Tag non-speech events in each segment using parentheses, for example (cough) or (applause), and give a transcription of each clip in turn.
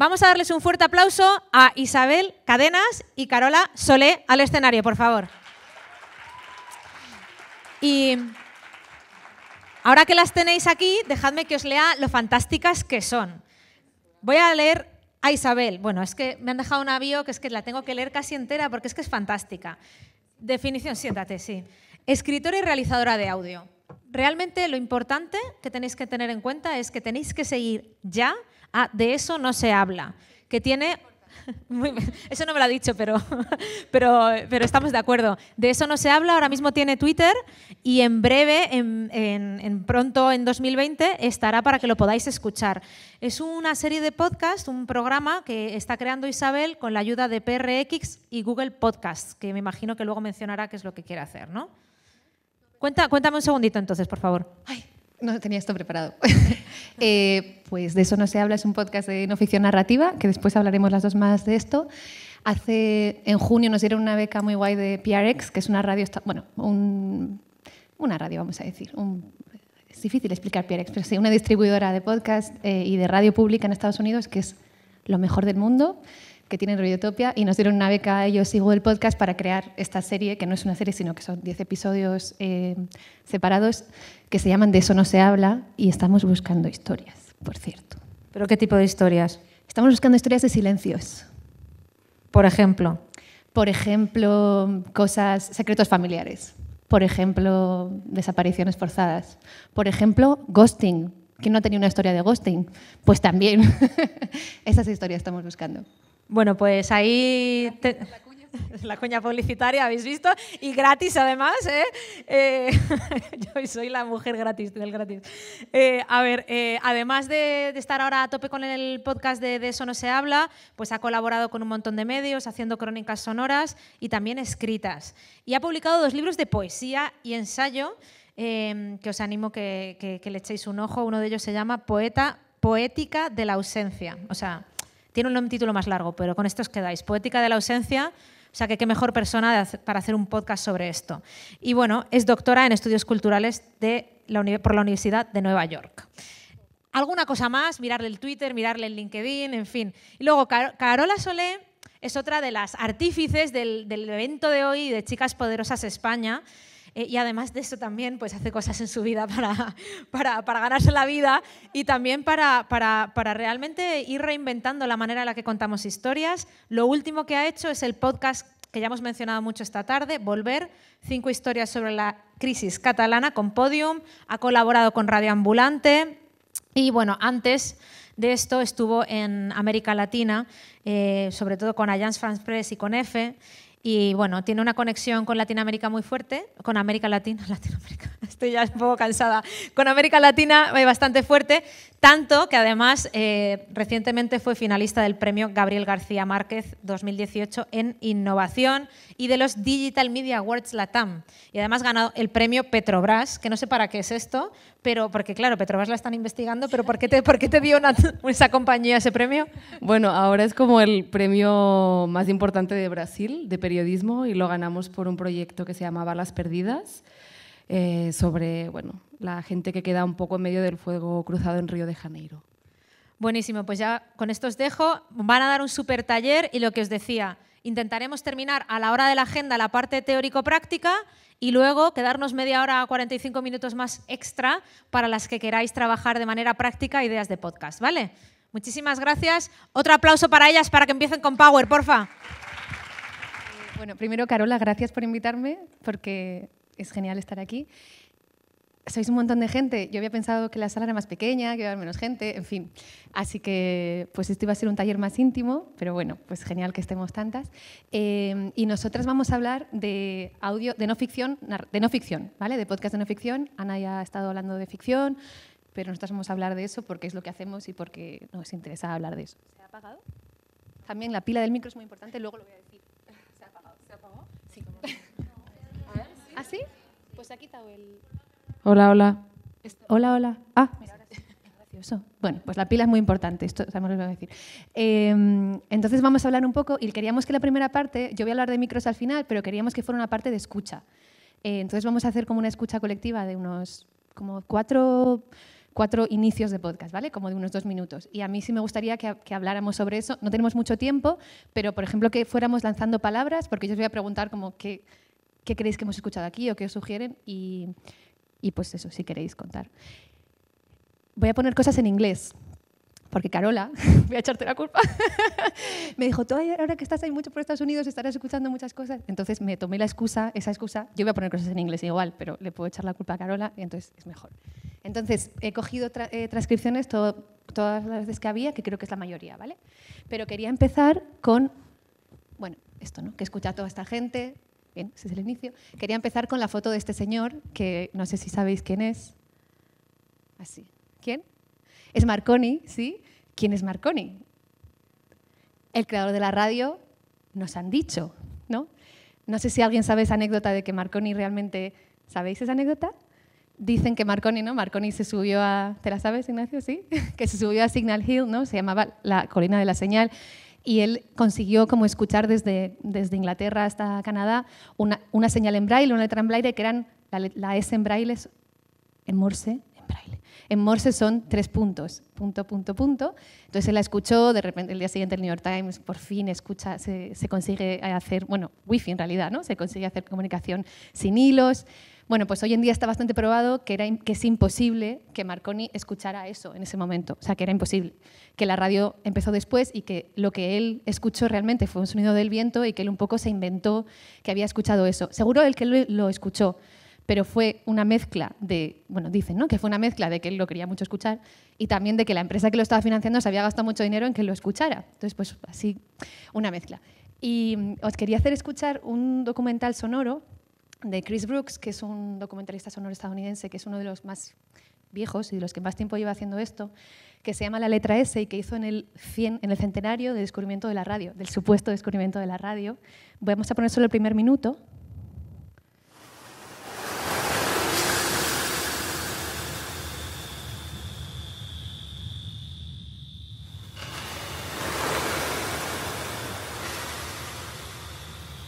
Vamos a darles un fuerte aplauso a Isabel Cadenas y Carola Solé al escenario, por favor. Y ahora que las tenéis aquí, dejadme que os lea lo fantásticas que son. Voy a leer a Isabel. Bueno, es que me han dejado un bio que es que la tengo que leer casi entera porque es que es fantástica. Definición, siéntate, sí. Escritora y realizadora de audio. Realmente lo importante que tenéis que tener en cuenta es que tenéis que seguir ya Ah, de eso no se habla. Que tiene (laughs) Eso no me lo ha dicho, pero, (laughs) pero, pero, estamos de acuerdo. De eso no se habla. Ahora mismo tiene Twitter y en breve, en, en, pronto en 2020, estará para que lo podáis escuchar. Es una serie de podcast, un programa que está creando Isabel con la ayuda de PRX y Google Podcasts, que me imagino que luego mencionará qué es lo que quiere hacer, ¿no? Cuenta, cuéntame un segundito entonces, por favor. Ay. No tenía esto preparado. (laughs) Eh, pues de eso no se habla, es un podcast de no ficción narrativa, que después hablaremos las dos más de esto. Hace, en junio nos dieron una beca muy guay de PRX, que es una radio, bueno, una radio, vamos a decir, es difícil explicar PRX, pero sí, una distribuidora de podcast eh, y de radio pública en Estados Unidos, que es lo mejor del mundo que tienen Radiotopia y nos dieron una beca a Yo Sigo el Podcast para crear esta serie, que no es una serie, sino que son 10 episodios eh, separados, que se llaman De eso no se habla y estamos buscando historias, por cierto. ¿Pero qué tipo de historias? Estamos buscando historias de silencios. Por ejemplo. Por ejemplo, cosas, secretos familiares. Por ejemplo, desapariciones forzadas. Por ejemplo, ghosting. ¿Quién no ha tenido una historia de ghosting? Pues también. (laughs) Esas historias estamos buscando. Bueno, pues ahí... (laughs) La, cuña. publicitaria, habéis visto, y gratis además. ¿eh? Eh, (laughs) yo soy la mujer gratis del gratis. Eh, a ver, además de, estar ahora a tope con el podcast de, de Eso no se habla, pues ha colaborado con un montón de medios haciendo crónicas sonoras y también escritas. Y ha publicado dos libros de poesía y ensayo em, que os animo que, que, que, le echéis un ojo. Uno de ellos se llama Poeta Poética de la ausencia. O sea, tiene un título más largo, pero con esto os quedáis. Poética de la ausencia, o sea que qué mejor persona para hacer un podcast sobre esto. Y bueno, es doctora en estudios culturales por la Universidad de Nueva York. Alguna cosa más, mirarle el Twitter, mirarle el LinkedIn, en fin. Y luego, Carola Solé es otra de las artífices del evento de hoy de Chicas Poderosas España. Eh, y además de eso también pues hace cosas en su vida para, (laughs) para, ganarse la vida y también para, para, realmente ir reinventando la manera en la que contamos historias. Lo último que ha hecho es el podcast que ya hemos mencionado mucho esta tarde, Volver, cinco historias sobre la crisis catalana con Podium, ha colaborado con Radio Ambulante y bueno, antes de esto estuvo en América Latina, eh, sobre todo con Alliance France Press y con EFE, y bueno, tiene una conexión con Latinoamérica muy fuerte, con América Latina, (laughs) Latinoamérica, estoy ya un poco cansada, con América Latina eh, bastante fuerte, tanto que además eh, recientemente fue finalista del premio Gabriel García Márquez 2018 en innovación y de los Digital Media Awards Latam. Y además ganado el premio Petrobras, que no sé para qué es esto, pero, porque claro, Petrobras la están investigando, pero ¿por qué te, por qué te dio esa compañía ese premio? Bueno, ahora es como el premio más importante de Brasil, de periodismo, y lo ganamos por un proyecto que se llamaba Las Perdidas, eh, sobre bueno, la gente que queda un poco en medio del fuego cruzado en Río de Janeiro. Buenísimo, pues ya con esto os dejo. Van a dar un super taller y lo que os decía, intentaremos terminar a la hora de la agenda la parte teórico-práctica y luego quedarnos media hora a 45 minutos más extra para las que queráis trabajar de manera práctica ideas de podcast, ¿vale? Muchísimas gracias. Otro aplauso para ellas para que empiecen con Power, porfa. Bueno, primero, Carola, gracias por invitarme, porque es genial estar aquí sois un montón de gente. Yo había pensado que la sala era más pequeña, que iba a haber menos gente, en fin. Así que pues esto iba a ser un taller más íntimo, pero bueno, pues genial que estemos tantas. Eh, y nosotras vamos a hablar de audio, de no ficción, de no ficción, ¿vale? De podcast de no ficción. Ana ya ha estado hablando de ficción, pero nosotras vamos a hablar de eso porque es lo que hacemos y porque nos interesa hablar de eso. ¿Se ha apagado? También la pila del micro es muy importante, luego lo voy a decir. (laughs) ¿Se ha apagado? ¿Se Sí. ¿Ah, sí? Pues se ha quitado el... Hola, hola. Hola, hola. Ah, gracioso. Bueno, pues la pila es muy importante, esto sabemos lo voy a decir. Em, entonces vamos a hablar un poco y queríamos que la primera parte, yo voy a hablar de micros al final, pero queríamos que fuera una parte de escucha. Eh, entonces vamos a hacer como una escucha colectiva de unos como cuatro, inicios de podcast, ¿vale? Como de unos dos minutos. Y a mí sí me gustaría que, habláramos sobre eso. No tenemos mucho tiempo, pero por ejemplo que fuéramos lanzando palabras, porque yo os voy a preguntar como qué, qué creéis que hemos escuchado aquí o qué os sugieren y y pues eso, si queréis contar. Voy a poner cosas en inglés, porque Carola, (laughs) voy a echarte la culpa, (laughs) me dijo, tú ahora que estás ahí mucho por Estados Unidos estarás escuchando muchas cosas. Entonces me tomé la excusa, esa excusa, yo voy a poner cosas en inglés igual, pero le puedo echar la culpa a Carola y entonces es mejor. Entonces he cogido eh, transcripciones todas las veces que había, que creo que es la mayoría, ¿vale? Pero quería empezar con, bueno, esto, ¿no? Que escucha a toda esta gente, Bien, ese es el inicio. Quería empezar con la foto de este señor, que no sé si sabéis quién es. Así. ¿Quién? Es Marconi, ¿sí? ¿Quién es Marconi? El creador de la radio, nos han dicho, ¿no? No sé si alguien sabe esa anécdota de que Marconi realmente... ¿Sabéis esa anécdota? Dicen que Marconi, ¿no? Marconi se subió a... ¿Te la sabes, Ignacio? Sí. (laughs) que se subió a Signal Hill, ¿no? Se llamaba la colina de la señal y él consiguió como escuchar desde, desde Inglaterra hasta Canadá una, una señal en braille, una letra en braille, que eran la, S en braille, es, en morse, en braille. En morse son tres puntos, punto, punto, punto. Entonces él la escuchó, de repente el día siguiente el New York Times por fin escucha, se, se consigue hacer, bueno, wifi en realidad, ¿no? Se consigue hacer comunicación sin hilos. Bueno, pues hoy en día está bastante probado que, era, que es imposible que Marconi escuchara eso en ese momento, o sea, que era imposible, que la radio empezó después y que lo que él escuchó realmente fue un sonido del viento y que él un poco se inventó que había escuchado eso. Seguro el que lo, escuchó, pero fue una mezcla de, bueno, dicen, ¿no? Que fue una mezcla de que él lo quería mucho escuchar y también de que la empresa que lo estaba financiando se había gastado mucho dinero en que lo escuchara. Entonces, pues así, una mezcla. Y mm, os quería hacer escuchar un documental sonoro de Chris Brooks, que es un documentalista sonoro estadounidense, que es uno de los más viejos y de los que más tiempo lleva haciendo esto, que se llama La letra S y que hizo en el, 100, en el centenario del descubrimiento de la radio, del supuesto descubrimiento de la radio. Vamos a poner solo el primer minuto.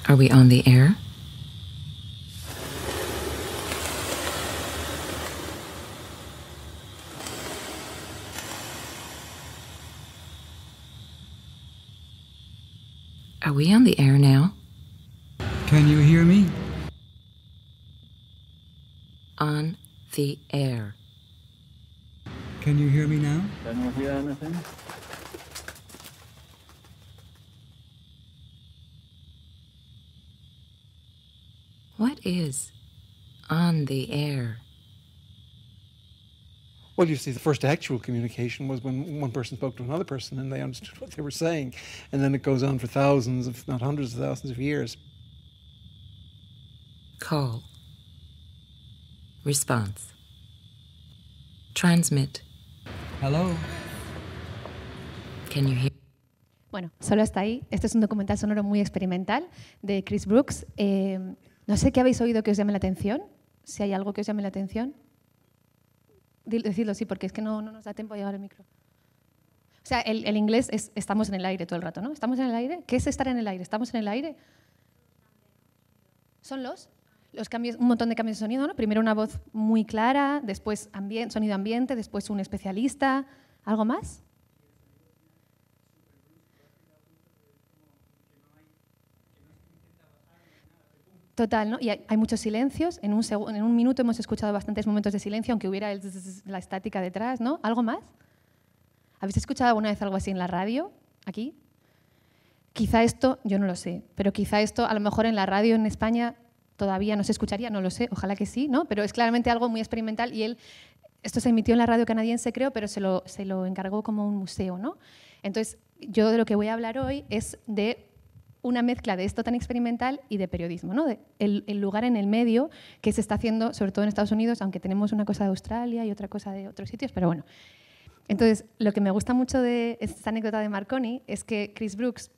Are we on the air? Are we on the air now? Can you hear me? On the air. Can you hear me now? Can you hear anything? What is on the air? Well, you see, the first actual communication was when one person spoke to another person and they understood what they were saying. And then it goes on for thousands, if not hundreds of thousands of years. Call. Response. Transmit. Hello. Can you hear? Bueno, solo hasta ahí. Este es un documental sonoro muy experimental de Chris Brooks. Eh, no sé qué habéis oído que os llame la atención, si hay algo que os llame la atención. Decirlo sí, porque es que no, nos da tiempo a llevar el micro. O sea, el, el inglés es estamos en el aire todo el rato, ¿no? ¿Estamos en el aire? ¿Qué es estar en el aire? ¿Estamos en el aire? ¿Son los? Los cambios, un montón de cambios de sonido, ¿no? Primero una voz muy clara, después sonido ambiente, después un especialista. ¿Algo más? Total, ¿no? Y hay, muchos silencios. En un, minuto hemos escuchado bastantes momentos de silencio, aunque hubiera la estática detrás, ¿no? ¿Algo más? ¿Habéis escuchado alguna vez algo así en la radio? ¿Aquí? Quizá esto, yo no lo sé, pero quizá esto a lo mejor en la radio en España todavía no se escucharía, no lo sé, ojalá que sí, ¿no? Pero es claramente algo muy experimental y él, esto se emitió en la radio canadiense creo, pero se se lo encargó como un museo, ¿no? Entonces, yo de lo que voy a hablar hoy es de una mezcla de esto tan experimental y de periodismo, ¿no? el, lugar en el medio que se está haciendo, sobre todo en Estados Unidos, aunque tenemos una cosa de Australia y otra cosa de otros sitios, pero bueno. Entonces, lo que me gusta mucho de esta anécdota de Marconi es que Chris Brooks,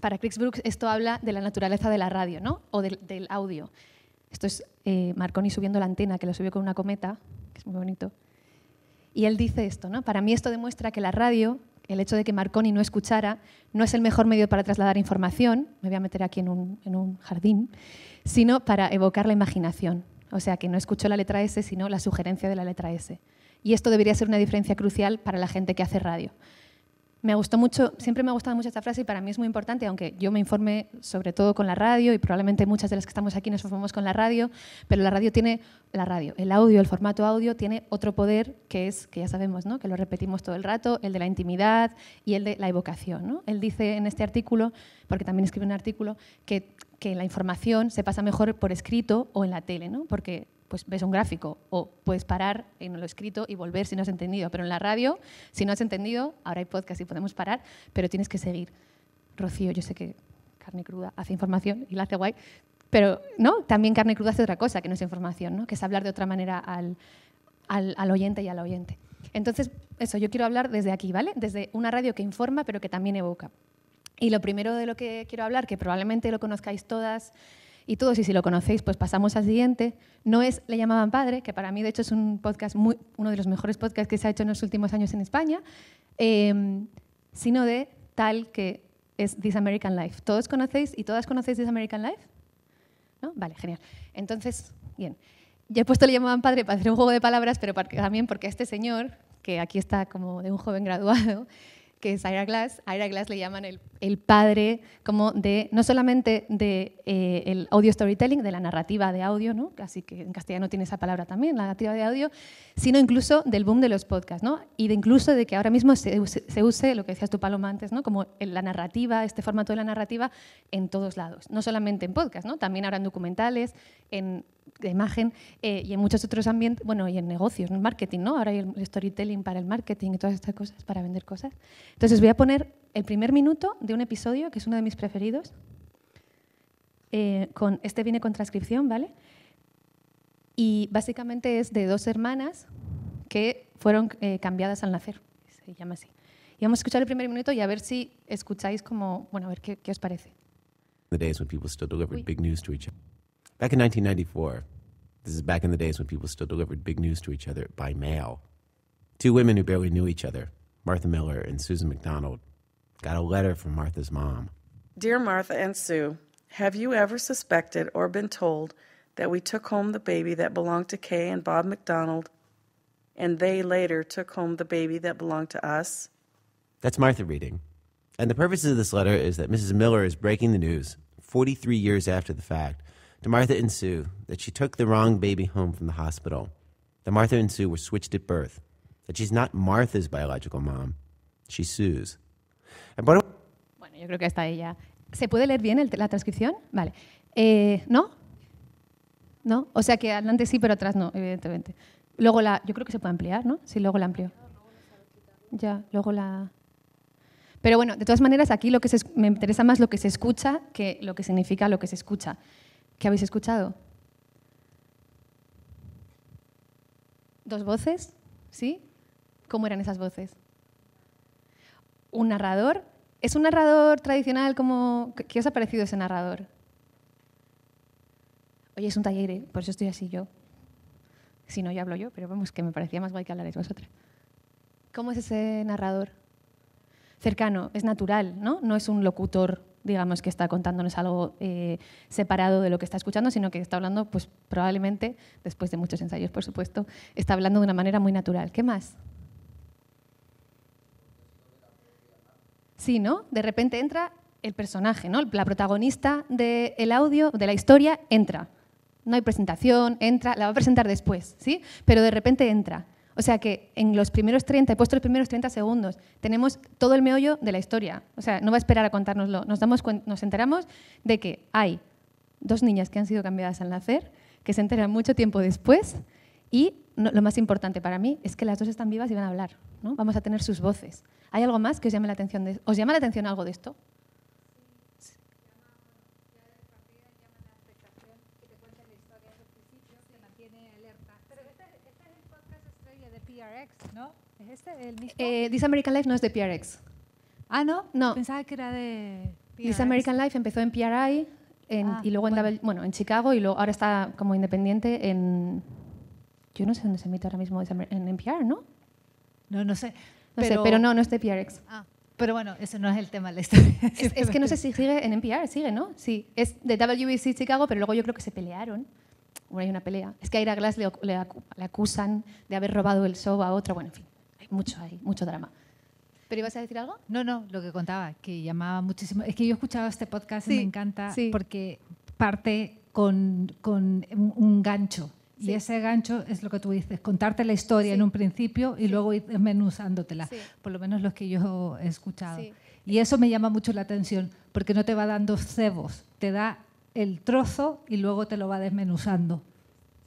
para Chris Brooks esto habla de la naturaleza de la radio, ¿no? O del, audio. Esto es eh, Marconi subiendo la antena, que lo subió con una cometa, que es muy bonito. Y él dice esto, ¿no? Para mí esto demuestra que la radio el hecho de que Marconi no escuchara no es el mejor medio para trasladar información, me voy a meter aquí en un, jardín, sino para evocar la imaginación. O sea, que no escuchó la letra S, sino la sugerencia de la letra S. Y esto debería ser una diferencia crucial para la gente que hace radio. Me gustó mucho, siempre me ha gustado mucho esta frase y para mí es muy importante, aunque yo me informe sobre todo con la radio y probablemente muchas de las que estamos aquí nos formamos con la radio, pero la radio tiene, la radio, el audio, el formato audio tiene otro poder que es, que ya sabemos, ¿no? que lo repetimos todo el rato, el de la intimidad y el de la evocación. ¿no? Él dice en este artículo, porque también escribe un artículo, que, la información se pasa mejor por escrito o en la tele, ¿no? porque pues ves un gráfico o puedes parar en lo escrito y volver si no has entendido. Pero en la radio, si no has entendido, ahora hay podcast y podemos parar, pero tienes que seguir. Rocío, yo sé que carne cruda hace información y la hace guay, pero no, también carne cruda hace otra cosa que no es información, ¿no? que es hablar de otra manera al, al oyente y al oyente. Entonces, eso, yo quiero hablar desde aquí, ¿vale? Desde una radio que informa, pero que también evoca. Y lo primero de lo que quiero hablar, que probablemente lo conozcáis todas, y todos, y si lo conocéis, pues pasamos al siguiente. No es Le llamaban padre, que para mí de hecho es un podcast muy, uno de los mejores podcasts que se ha hecho en los últimos años en España, em, sino de tal que es This American Life. ¿Todos conocéis y todas conocéis This American Life? Vale, genial. Entonces, bien. ya he puesto Le llamaban padre para hacer un juego de palabras, pero también porque este señor, que aquí está como de un joven graduado, que es Ira Glass, Glass le llaman el, el padre como de, no solamente de eh, el audio storytelling, de la narrativa de audio, ¿no? así que en castellano tiene esa palabra también, la narrativa de audio, sino incluso del boom de los podcasts, ¿no? y de incluso de que ahora mismo se use, lo que decías tú, Paloma, antes, ¿no? como la narrativa, este formato de la narrativa, en todos lados, no solamente en podcast, ¿no? también ahora en documentales, en de imagen eh, y en muchos otros ambientes, bueno, y en negocios, en marketing, ¿no? Ahora hay el storytelling para el marketing y todas estas cosas, para vender cosas. Entonces voy a poner el primer minuto de un episodio, que es uno de mis preferidos. Eh, con, este viene con transcripción, ¿vale? Y básicamente es de dos hermanas que fueron eh, cambiadas al nacer, se llama así. Y vamos a escuchar el primer minuto y a ver si escucháis como, bueno, a ver qué, qué os parece. The days when people still delivered Uy. big news to each other. Back in 1994, this is back in the days when people still delivered big news to each other by mail. Two women who barely knew each other, Martha Miller and Susan McDonald, Got a letter from Martha's mom. Dear Martha and Sue, have you ever suspected or been told that we took home the baby that belonged to Kay and Bob McDonald, and they later took home the baby that belonged to us? That's Martha reading. And the purpose of this letter is that Mrs. Miller is breaking the news, 43 years after the fact, to Martha and Sue that she took the wrong baby home from the hospital, that Martha and Sue were switched at birth, that she's not Martha's biological mom, she's Sue's. Eh, bueno, yo creo que hasta ahí ya. ¿Se puede leer bien la transcripción? Vale. Eh, ¿No? ¿No? O sea que adelante sí, pero atrás no, evidentemente. Luego la... Yo creo que se puede ampliar, ¿no? Sí, luego la amplio. Ya, luego la... Pero bueno, de todas maneras, aquí lo que se, me interesa más lo que se escucha que lo que significa lo que se escucha. ¿Qué habéis escuchado? ¿Dos voces? ¿Sí? ¿Cómo eran esas voces? un narrador. ¿Es un narrador tradicional como... ¿Qué os ha parecido ese narrador? Oye, es un taller, ¿eh? por eso estoy así yo. Si no, ya hablo yo, pero vamos, que me parecía más guay que hablaréis vosotras. ¿Cómo es ese narrador? Cercano, es natural, ¿no? No es un locutor, digamos, que está contándonos algo eh, separado de lo que está escuchando, sino que está hablando, pues probablemente, después de muchos ensayos, por supuesto, está hablando de una manera muy natural. ¿Qué más? Sí, ¿no? De repente entra el personaje, ¿no? La protagonista del audio, de la historia, entra. No hay presentación, entra, la va a presentar después, ¿sí? Pero de repente entra. O sea que en los primeros 30, he puesto los primeros 30 segundos, tenemos todo el meollo de la historia. O sea, no va a esperar a contárnoslo. Nos, enteramos de que hay dos niñas que han sido cambiadas al nacer, que se enteran mucho tiempo después y lo más importante para mí es que las dos están vivas y van a hablar. ¿no? Vamos a tener sus voces. ¿Hay algo más que os llame la atención? De... ¿Os llama la atención algo de esto? ¿no? ¿Es este el mismo? Eh, This American Life no es de PRX. Ah, ¿no? No. Pensaba que era de This American Life empezó en PRI en, ah, y luego en, en Chicago y luego ahora está como independiente en... Yo no sé dónde se emite ahora mismo en NPR, ¿no? No, no sé. No pero, pero no, no es de PRX. Ah, pero bueno, eso no es el tema de la historia. (laughs) Es, que no sé si sigue en NPR, sigue, ¿no? Sí, es de WBC Chicago, pero luego yo creo que se pelearon. Bueno, hay una pelea. Es que a Ira Glass le, acusan de haber robado el show a otra. Bueno, en fin, hay mucho ahí, mucho drama. ¿Pero ibas a decir algo? No, no, lo que contaba, que llamaba muchísimo. Es que yo he escuchado este podcast y me encanta porque parte con, con un gancho y ese gancho es lo que tú dices, contarte la historia en un principio y luego ir desmenuzándotela, por lo menos los que yo he escuchado. Y eso me llama mucho la atención, porque no te va dando cebos, te da el trozo y luego te lo va desmenuzando.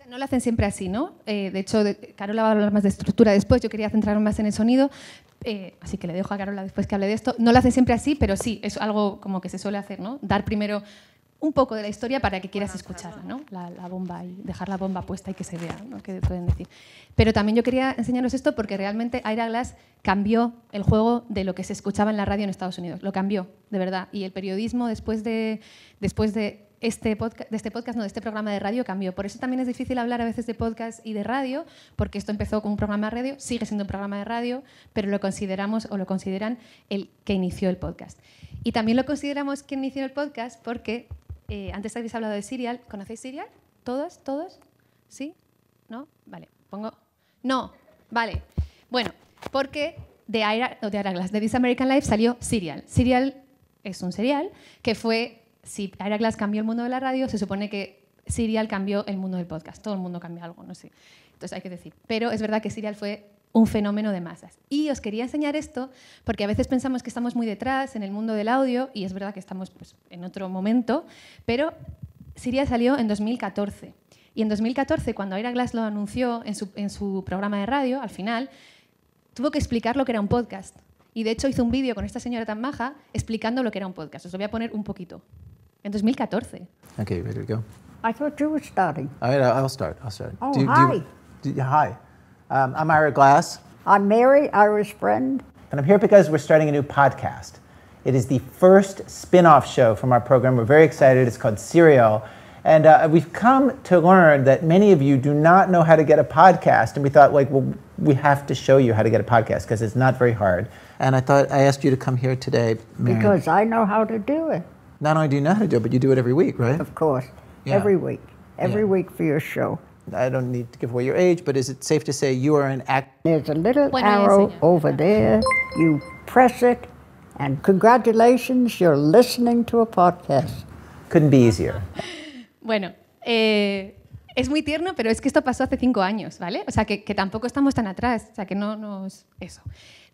No lo hacen siempre así, ¿no? Eh, de hecho, Carola va a hablar más de estructura después, yo quería centrarme más en el sonido, eh, así que le dejo a Carola después que hable de esto. No lo hacen siempre así, pero sí, es algo como que se suele hacer, ¿no? Dar primero un poco de la historia para que quieras escucharla, ¿no? la, bomba y dejar la bomba puesta y que se vea ¿no? que pueden decir. Pero también yo quería enseñaros esto porque realmente Ira Glass cambió el juego de lo que se escuchaba en la radio en Estados Unidos. Lo cambió, de verdad. Y el periodismo después de, después de este podcast, de este podcast, no, de este programa de radio cambió. Por eso también es difícil hablar a veces de podcast y de radio, porque esto empezó con un programa de radio, sigue siendo un programa de radio, pero lo consideramos o lo consideran el que inició el podcast. Y también lo consideramos que inició el podcast porque eh, antes habéis hablado de Serial. ¿Conocéis Serial? ¿Todos? ¿Todos? ¿Sí? ¿No? Vale. Pongo. No. Vale. Bueno, porque de Ira, de Glass, de This American Life salió Serial. Serial es un serial que fue. Si Ira Glass cambió el mundo de la radio, se supone que Serial cambió el mundo del podcast. Todo el mundo cambió algo, no sé. Entonces hay que decir. Pero es verdad que Serial fue un fenómeno de masas. Y os quería enseñar esto porque a veces pensamos que estamos muy detrás en el mundo del audio y es verdad que estamos pues, en otro momento, pero Siria salió en 2014. Y en 2014, cuando Ira Glass lo anunció en su, programa de radio, al final, tuvo que explicar lo que era un podcast. Y de hecho hizo un vídeo con esta señora tan maja explicando lo que era un podcast. Os lo voy a poner un poquito. En 2014. Ok, Um, I'm Ira Glass. I'm Mary, Irish friend. And I'm here because we're starting a new podcast. It is the first spin off show from our program. We're very excited. It's called Serial. And uh, we've come to learn that many of you do not know how to get a podcast. And we thought, like, well, we have to show you how to get a podcast because it's not very hard. And I thought I asked you to come here today. Mary. Because I know how to do it. Not only do you know how to do it, but you do it every week, right? Of course. Yeah. Every week. Every yeah. week for your show. I don't need to give away your age, but is it safe to say you are an act? There's a little when arrow over there. You press it, and congratulations, you're listening to a podcast. Couldn't be easier. (laughs) bueno, eh, Es muy tierno, pero es que esto pasó hace cinco años, ¿vale? O sea, que, tampoco estamos tan atrás, o sea, que no nos... Eso.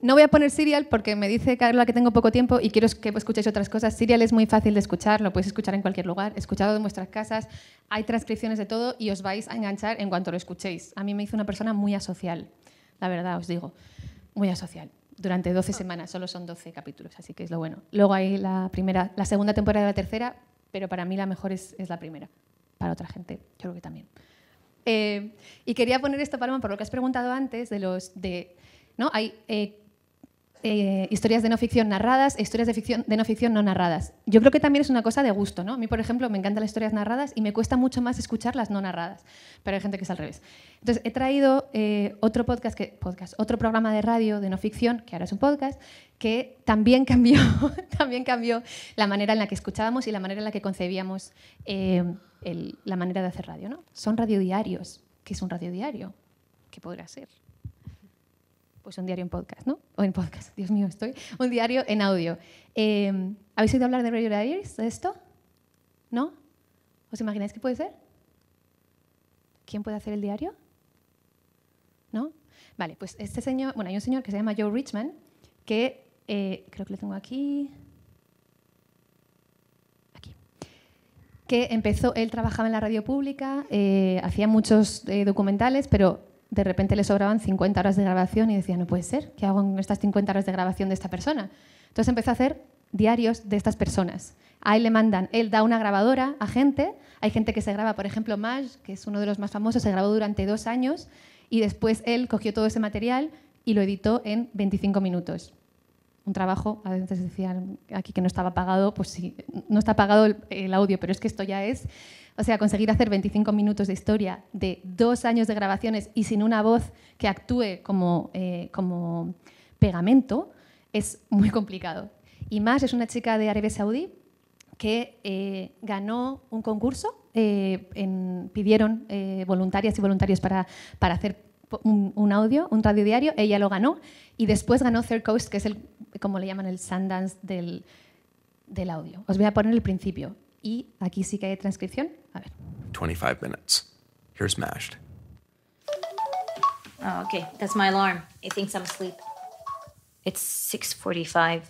No voy a poner Serial porque me dice Carla que tengo poco tiempo y quiero que escuchéis otras cosas. Serial es muy fácil de escuchar, lo podéis escuchar en cualquier lugar, escuchado en vuestras casas, hay transcripciones de todo y os vais a enganchar en cuanto lo escuchéis. A mí me hizo una persona muy asocial, la verdad os digo, muy asocial durante 12 semanas, solo son 12 capítulos, así que es lo bueno. Luego hay la primera, la segunda temporada y la tercera, pero para mí la mejor es la primera para otra gente. Yo creo que también. Eh, y quería poner esto, paloma por lo que has preguntado antes de los de, ¿no? Hay eh, eh, historias de no ficción narradas historias de, ficción, de no ficción no narradas. Yo creo que también es una cosa de gusto, ¿no? A mí, por ejemplo, me encantan las historias narradas y me cuesta mucho más escuchar las no narradas, pero hay gente que es al revés. Entonces, he traído eh, otro podcast, podcast, otro programa de radio de no ficción, que ahora es un podcast, que también cambió, (laughs) también cambió la manera en la que escuchábamos y la manera en la que concebíamos eh, la manera de hacer radio, ¿no? Son radiodiarios. ¿Qué es un radiodiario? ¿Qué podrá ser? pues un diario en podcast, ¿no? O en podcast, (laughs) Dios mío, estoy. Un diario en audio. Em, ¿Habéis oído hablar de Radio Diaries, de esto? ¿No? ¿Os imagináis qué puede ser? ¿Quién puede hacer el diario? ¿No? Vale, pues este señor, bueno, hay un señor que se llama Joe Richman, que eh, creo que lo tengo aquí. Aquí. Que empezó, él trabajaba en la radio pública, eh, hacía muchos eh, documentales, pero de repente le sobraban 50 horas de grabación y decía, no puede ser, ¿qué hago con estas 50 horas de grabación de esta persona? Entonces empezó a hacer diarios de estas personas. A él le mandan, él da una grabadora a gente, hay gente que se graba, por ejemplo, Maj, que es uno de los más famosos, se grabó durante dos años y después él cogió todo ese material y lo editó en 25 minutos. Un trabajo, a veces decían aquí que no estaba pagado, pues sí, no está pagado el audio, pero es que esto ya es o sea, conseguir hacer 25 minutos de historia de dos años de grabaciones y sin una voz que actúe como, eh, pegamento es muy complicado. Y más es una chica de Arabia Saudí que eh, ganó un concurso. Eh, en, pidieron voluntarias y voluntarios para, para hacer un, audio, un radio diario. Ella lo ganó y después ganó Third Coast, que es el, como le llaman, el Sundance del, del audio. Os voy a poner el principio. Y aquí sí que hay transcripción. A ver. 25 minutes. Here's mashed. Oh, okay. That's my alarm. It thinks I'm asleep. It's 6:45.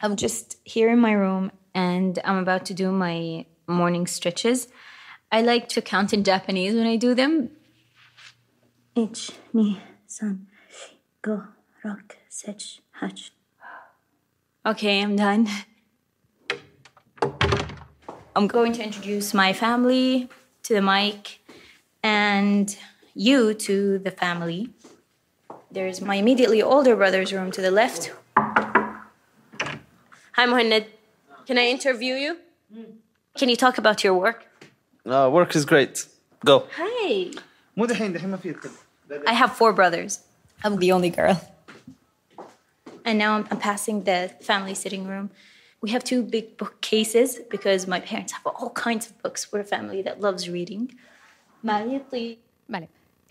I'm just here in my room and I'm about to do my morning stretches. I like to count in Japanese when I do them. Ich, ni, san, go, rock, sech, hach. Okay, I'm done. I'm going to introduce my family to the mic and you to the family. There's my immediately older brother's room to the left. Hi, Mohamed. Can I interview you? Can you talk about your work? Uh, work is great. Go. Hi. I have four brothers. I'm the only girl. And now I'm, I'm passing the family sitting room. we have two big bookcases because my parents have all kinds of books. We're a family that loves reading. Vale.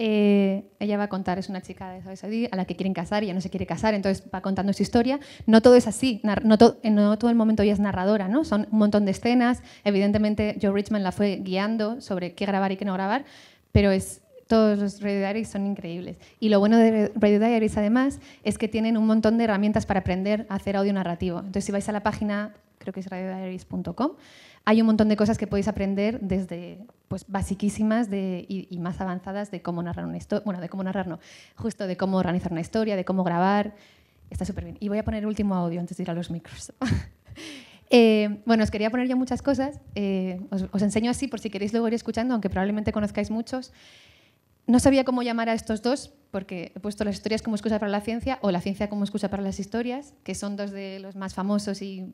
Eh, ella va a contar, es una chica de Saudi a la que quieren casar, y ella no se quiere casar, entonces va contando su historia. No todo es así, no, eh, no, todo el momento ella es narradora, ¿no? Son un montón de escenas, evidentemente Joe Richman la fue guiando sobre qué grabar y qué no grabar, pero es, todos los Radio Diaries son increíbles. Y lo bueno de Radio Diaries, además, es que tienen un montón de herramientas para aprender a hacer audio narrativo. Entonces, si vais a la página, creo que es radiodiaries.com, hay un montón de cosas que podéis aprender desde pues basiquísimas y, más avanzadas de cómo narrar una historia, bueno, de cómo narrar no, justo de cómo organizar una historia, de cómo grabar. Está súper bien. Y voy a poner el último audio antes de ir a los micros. (laughs) Eh, bueno, os quería poner ya muchas cosas. Eh, os, os, enseño así por si queréis luego ir escuchando, aunque probablemente conozcáis muchos. No sabía cómo llamar a estos dos, porque he puesto las historias como excusa para la ciencia o la ciencia como excusa para las historias, que son dos de los más famosos y,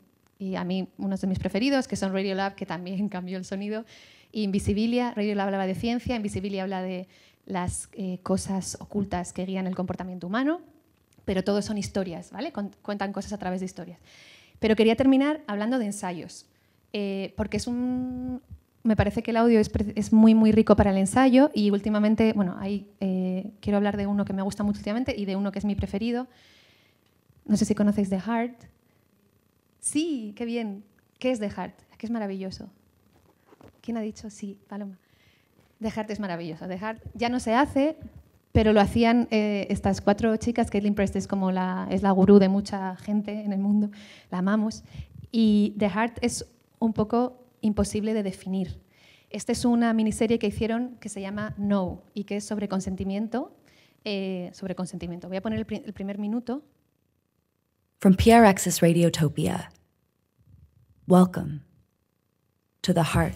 a mí unos de mis preferidos, que son Radio Lab, que también (laughs) cambió el sonido, e Invisibilia. Lab hablaba de ciencia, Invisibilia habla de las eh, cosas ocultas que guían el comportamiento humano, pero todos son historias, ¿vale? Cuentan cosas a través de historias. Pero quería terminar hablando de ensayos, eh, porque es un, me parece que el audio es, muy, muy rico para el ensayo y últimamente, bueno, ahí eh, quiero hablar de uno que me gusta mucho y de uno que es mi preferido. No sé si conocéis The Heart. Sí, qué bien. ¿Qué es The Heart? Que es maravilloso. ¿Quién ha dicho sí? Paloma. The Heart es maravilloso. The Heart ya no se hace, pero lo hacían eh, estas cuatro chicas. que Prest es como la, es la gurú de mucha gente en el mundo. La amamos. Y The Heart es un poco imposible de definir. Esta es una miniserie que hicieron que se llama No y que es sobre consentimiento. Eh, sobre consentimiento. Voy a poner el, el primer minuto. From PRX's Radiotopia. Welcome to the heart.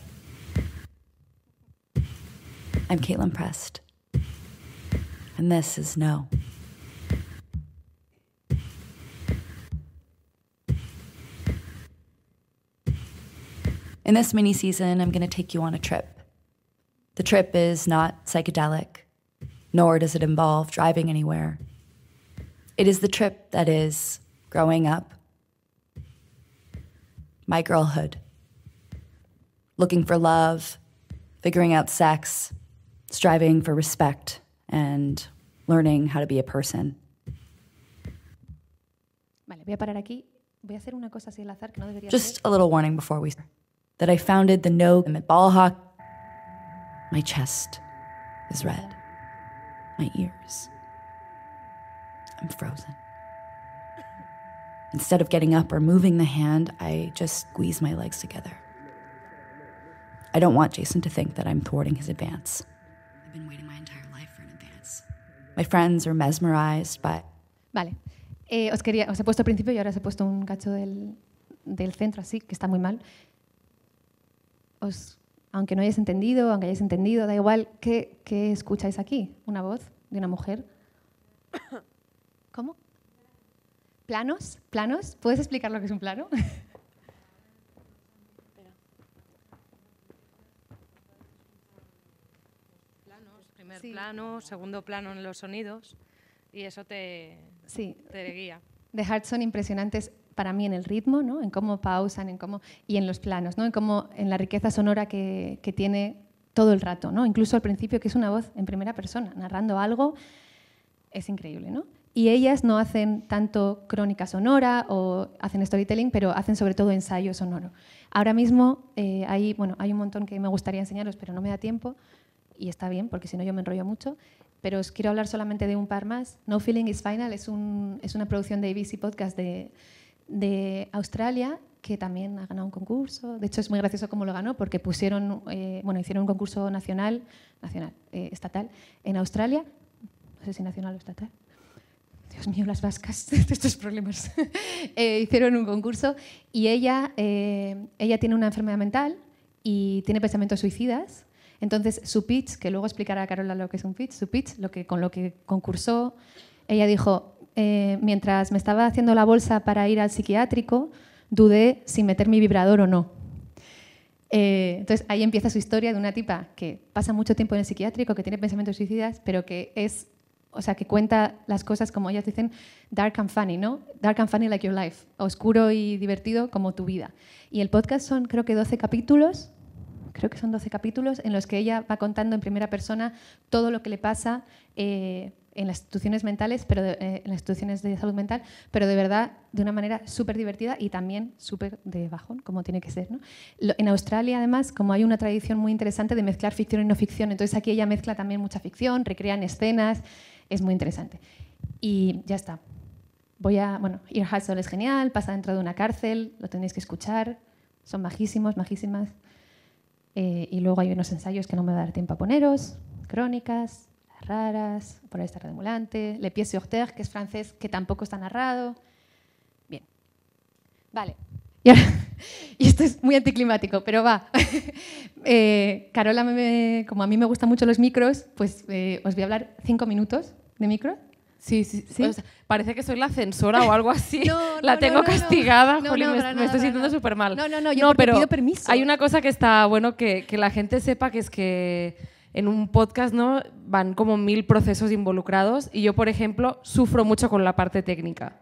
I'm Caitlin Prest, and this is No. In this mini season, I'm going to take you on a trip. The trip is not psychedelic, nor does it involve driving anywhere. It is the trip that is growing up, my girlhood, looking for love, figuring out sex, striving for respect, and learning how to be a person. Just a little warning before we start that I founded the No ball hawk. My chest is red. My ears. I'm frozen. Instead of getting up or moving the hand, I just squeeze my legs together. I don't want Jason to think that I'm thwarting his advance. I've been waiting my entire life for an advance. My friends are mesmerized but. Vale. Eh, os, quería, os he puesto al principio y ahora os he puesto un cacho del, del centro, así, que está muy mal. os, aunque no hayáis entendido, aunque hayáis entendido, da igual, ¿qué, escucháis aquí? ¿Una voz de una mujer? (coughs) ¿Cómo? ¿Planos? ¿Planos? ¿Puedes explicar lo que es un plano? (laughs) Planos, primer plano, segundo plano en los sonidos y eso te, te guía. de Hartson son impresionantes para mí en el ritmo, ¿no? en cómo pausan, en cómo, y en los planos, ¿no? en, cómo, en la riqueza sonora que, que tiene todo el rato, ¿no? incluso al principio que es una voz en primera persona, narrando algo, es increíble. ¿no? Y ellas no hacen tanto crónica sonora o hacen storytelling, pero hacen sobre todo ensayo sonoro. Ahora mismo eh, hay, bueno, hay un montón que me gustaría enseñaros, pero no me da tiempo, y está bien, porque si no yo me enrollo mucho, pero os quiero hablar solamente de un par más. No Feeling is Final es, un, es una producción de ABC Podcast de de Australia que también ha ganado un concurso. De hecho, es muy gracioso cómo lo ganó, porque pusieron, eh, bueno, hicieron un concurso nacional, nacional, eh, estatal, en Australia, no sé si nacional o estatal. Dios mío, las vascas (laughs) estos problemas. (laughs) Eh, hicieron un concurso y ella, ella tiene una enfermedad mental y tiene pensamientos suicidas. Entonces, su pitch, que luego explicará a Carola lo que es un pitch, su pitch, lo que, con lo que concursó, ella dijo, eh, mientras me estaba haciendo la bolsa para ir al psiquiátrico, dudé si meter mi vibrador o no. Eh, entonces ahí empieza su historia de una tipa que pasa mucho tiempo en el psiquiátrico, que tiene pensamientos suicidas, pero que es, o sea, que cuenta las cosas como ellas dicen, dark and funny, ¿no? Dark and funny like your life, oscuro y divertido como tu vida. Y el podcast son creo que 12 capítulos, creo que son 12 capítulos en los que ella va contando en primera persona todo lo que le pasa eh, en las instituciones mentales, pero de, eh, en las instituciones de salud mental, pero de verdad de una manera súper divertida y también súper de bajón, como tiene que ser. ¿no? en Australia, además, como hay una tradición muy interesante de mezclar ficción y no ficción, entonces aquí ella mezcla también mucha ficción, recrean escenas, es muy interesante. Y ya está. Voy a, bueno, Ir Hustle es genial, pasa dentro de una cárcel, lo tenéis que escuchar, son majísimos, majísimas. Eh, y luego hay unos ensayos que no me va a dar tiempo a poneros, crónicas, raras, por estar ambulante, Le Pied sur Terre, que es francés, que tampoco está narrado. Bien. Vale. Y, (laughs) esto es muy anticlimático, pero va. (laughs) Eh, Carola, como a mí me gustan mucho los micros, pues eh, os voy a hablar cinco minutos de micro. Sí, sí, sí. parece que soy la censora o algo así. (laughs) la tengo castigada. me, me, estoy sintiendo súper mal. No, no, no, yo pero pido permiso. Hay una cosa que está bueno que, que la gente sepa que es que en un podcast, ¿no? Van como mil procesos involucrados y yo, por ejemplo, sufro mucho con la parte técnica,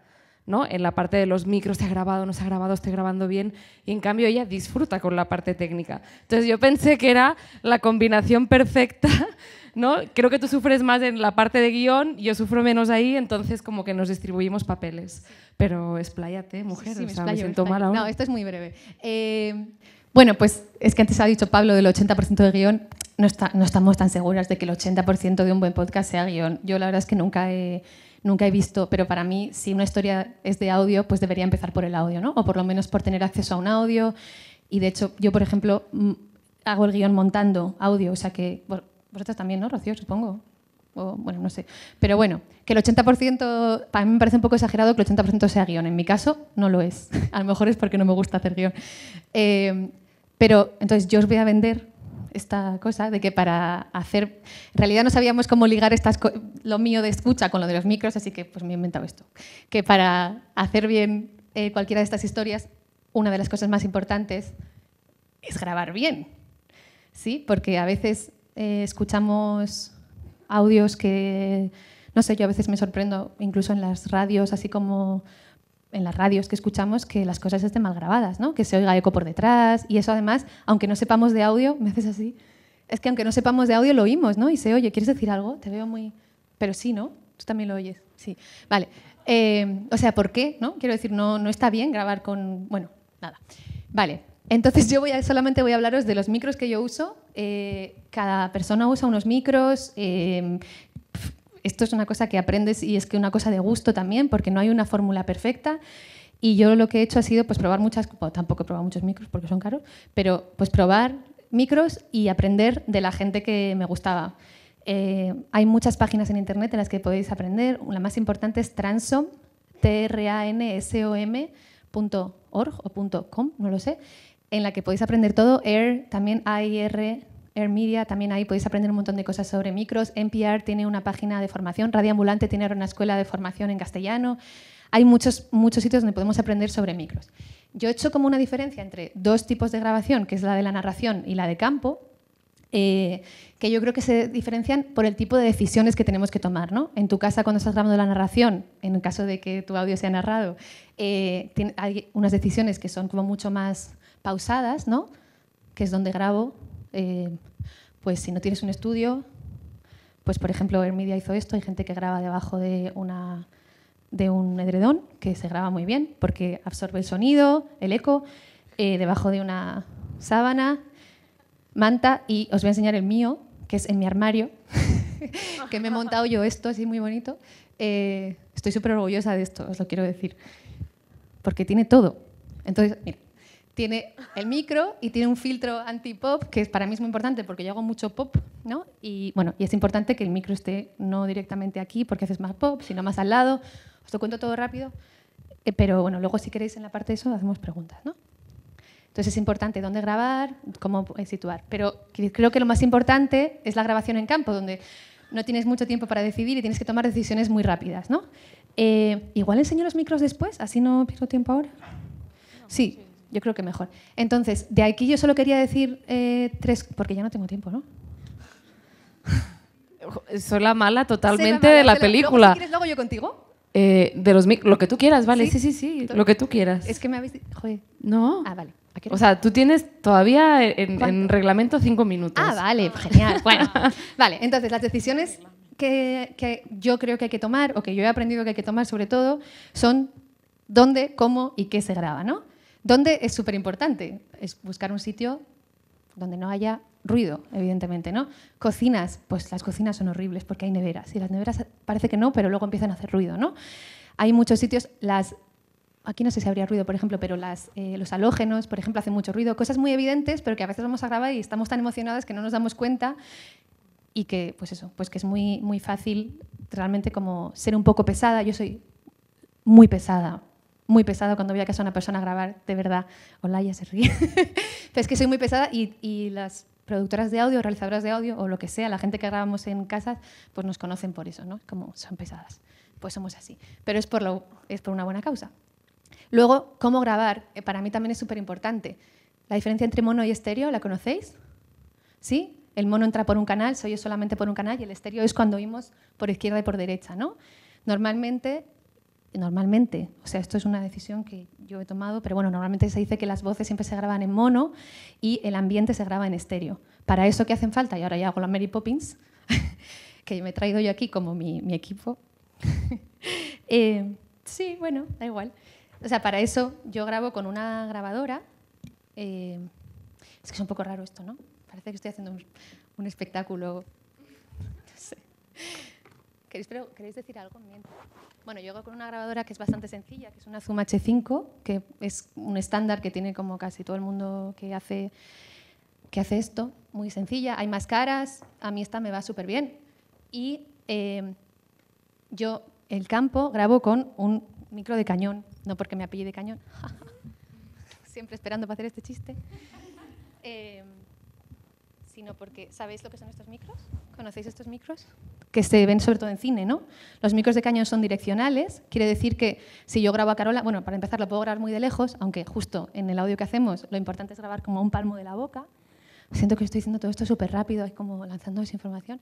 ¿no? En la parte de los micros, ¿se ha grabado, no se ha grabado, estoy grabando bien? Y en cambio ella disfruta con la parte técnica. Entonces yo pensé que era la combinación perfecta, (laughs) ¿no? Creo que tú sufres más en la parte de guión, yo sufro menos ahí, entonces como que nos distribuimos papeles. Pero expláyate, mujer, siento No, esto es muy breve. Eh, bueno, pues es que antes ha dicho Pablo del 80% de guión. No, está, no estamos tan seguras de que el 80% de un buen podcast sea guión. Yo la verdad es que nunca he, nunca he visto, pero para mí, si una historia es de audio, pues debería empezar por el audio, ¿no? O por lo menos por tener acceso a un audio. Y de hecho, yo, por ejemplo, hago el guión montando audio, o sea que vosotros también, ¿no, Rocío? Supongo bueno, no sé. Pero bueno, que el 80%, para mí me parece un poco exagerado que el 80% sea guión. En mi caso, no lo es. (laughs) a lo mejor es porque no me gusta hacer guión. Eh, pero entonces yo os voy a vender esta cosa de que para hacer... En realidad no sabíamos cómo ligar estas lo mío de escucha con lo de los micros, así que pues me he inventado esto. Que para hacer bien eh, cualquiera de estas historias, una de las cosas más importantes es grabar bien. ¿Sí? Porque a veces eh, escuchamos audios que, no sé, yo a veces me sorprendo, incluso en las radios, así como en las radios que escuchamos, que las cosas estén mal grabadas, ¿no? que se oiga eco por detrás. Y eso además, aunque no sepamos de audio, me haces así, es que aunque no sepamos de audio lo oímos, ¿no? Y se oye, ¿quieres decir algo? Te veo muy... Pero sí, ¿no? Tú también lo oyes, sí. Vale. Eh, o sea, ¿por qué? ¿no? Quiero decir, no, no está bien grabar con... Bueno, nada. Vale. Entonces yo voy solamente voy a hablaros de los micros que yo uso. Eh, cada persona usa unos micros. Eh, esto es una cosa que aprendes y es que una cosa de gusto también, porque no hay una fórmula perfecta. Y yo lo que he hecho ha sido pues probar muchas, tampoco he probado muchos micros porque son caros, pero pues probar micros y aprender de la gente que me gustaba. Eh, hay muchas páginas en internet en las que podéis aprender. La más importante es transom, t r a n s o o .com, no lo sé en la que podéis aprender todo. Air, también AIR, Air Media, también ahí podéis aprender un montón de cosas sobre micros. NPR tiene una página de formación, Ambulante tiene una escuela de formación en castellano. Hay muchos, muchos sitios donde podemos aprender sobre micros. Yo he hecho como una diferencia entre dos tipos de grabación, que es la de la narración y la de campo, eh, que yo creo que se diferencian por el tipo de decisiones que tenemos que tomar. En tu casa, cuando estás grabando la narración, en el caso de que tu audio sea narrado, eh, hay unas decisiones que son como mucho más pausadas, ¿no? que es donde grabo. Eh, pues si no tienes un estudio, pues por ejemplo, Hermidia hizo esto, hay gente que graba debajo de, una, de un edredón, que se graba muy bien, porque absorbe el sonido, el eco, eh, debajo de una sábana, manta, y os voy a enseñar el mío, que es en mi armario, (laughs) que me he montado yo esto, así muy bonito. Eh, estoy súper orgullosa de esto, os lo quiero decir, porque tiene todo. Entonces, mira tiene el micro y tiene un filtro anti-pop, que para mí es muy importante porque yo hago mucho pop, ¿no? Y bueno, y es importante que el micro esté no directamente aquí porque haces más pop, sino más al lado. Os lo cuento todo rápido, eh, pero bueno, luego si queréis en la parte de eso hacemos preguntas, ¿no? Entonces es importante dónde grabar, cómo eh, situar. Pero creo que lo más importante es la grabación en campo, donde no tienes mucho tiempo para decidir y tienes que tomar decisiones muy rápidas, ¿no? Eh, Igual enseño los micros después, así no pierdo tiempo ahora. sí. sí. Yo creo que mejor. Entonces, de aquí yo solo quería decir eh, tres, porque ya no tengo tiempo, ¿no? (laughs) Soy la mala totalmente de la película. quieres, luego yo contigo. Eh, de los lo que tú quieras, vale, sí, sí, sí, lo que tú quieras. Es que me habéis No. Ah, vale. O sea, tú tienes todavía en, reglamento cinco minutos. Ah, vale, pues genial. (laughs) Bueno, vale, entonces las decisiones que, que, yo creo que hay que tomar, o que yo he aprendido que hay que tomar sobre todo, son dónde, cómo y qué se graba, ¿no? ¿Dónde es súper importante? Es buscar un sitio donde no haya ruido, evidentemente, ¿no? Cocinas, pues las cocinas son horribles porque hay neveras y las neveras parece que no, pero luego empiezan a hacer ruido, ¿no? Hay muchos sitios, las aquí no sé si habría ruido, por ejemplo, pero las, eh, los halógenos, por ejemplo, hacen mucho ruido, cosas muy evidentes, pero que a veces vamos a grabar y estamos tan emocionadas que no nos damos cuenta y que, pues eso, pues que es muy, muy fácil realmente como ser un poco pesada. Yo soy muy pesada, muy pesado cuando voy a casa una persona a grabar, de verdad. Hola, ya se ríe. (laughs) Pero es que soy muy pesada y, las productoras de audio, realizadoras de audio o lo que sea, la gente que grabamos en casa, pues nos conocen por eso, ¿no? Como son pesadas. Pues somos así. Pero es por, es por una buena causa. Luego, cómo grabar, eh, para mí también es súper importante. La diferencia entre mono y estéreo, ¿la conocéis? ¿Sí? El mono entra por un canal, soy yo solamente por un canal y el estéreo es cuando oímos por izquierda y por derecha, ¿no? Normalmente normalmente. O sea, esto es una decisión que yo he tomado, pero bueno, normalmente se dice que las voces siempre se graban en mono y el ambiente se graba en estéreo. Para eso que hacen falta, y ahora ya hago la Mary Poppins, (laughs) que me he traído yo aquí como mi, equipo. (laughs) Eh, sí, bueno, da igual. O sea, para eso yo grabo con una grabadora. Eh, es que es un poco raro esto, ¿no? Parece que estoy haciendo un, un espectáculo. (laughs) No sé. ¿Queréis, ¿Queréis, decir algo? Bueno, yo hago con una grabadora que es bastante sencilla, que es una Zoom H5, que es un estándar que tiene como casi todo el mundo que hace, que hace esto, muy sencilla. Hay más caras, a mí esta me va súper bien. Y eh, yo el campo grabo con un micro de cañón, no porque me de cañón, (laughs) siempre esperando para hacer este chiste, eh, sino porque, ¿sabéis lo que son estos micros? ¿Conocéis estos micros? que se ven sobre todo en cine, ¿no? Los micros de cañón son direccionales, quiere decir que si yo grabo a Carola, bueno, para empezar lo puedo grabar muy de lejos, aunque justo en el audio que hacemos lo importante es grabar como a un palmo de la boca. Siento que estoy diciendo todo esto súper rápido, es como lanzando desinformación.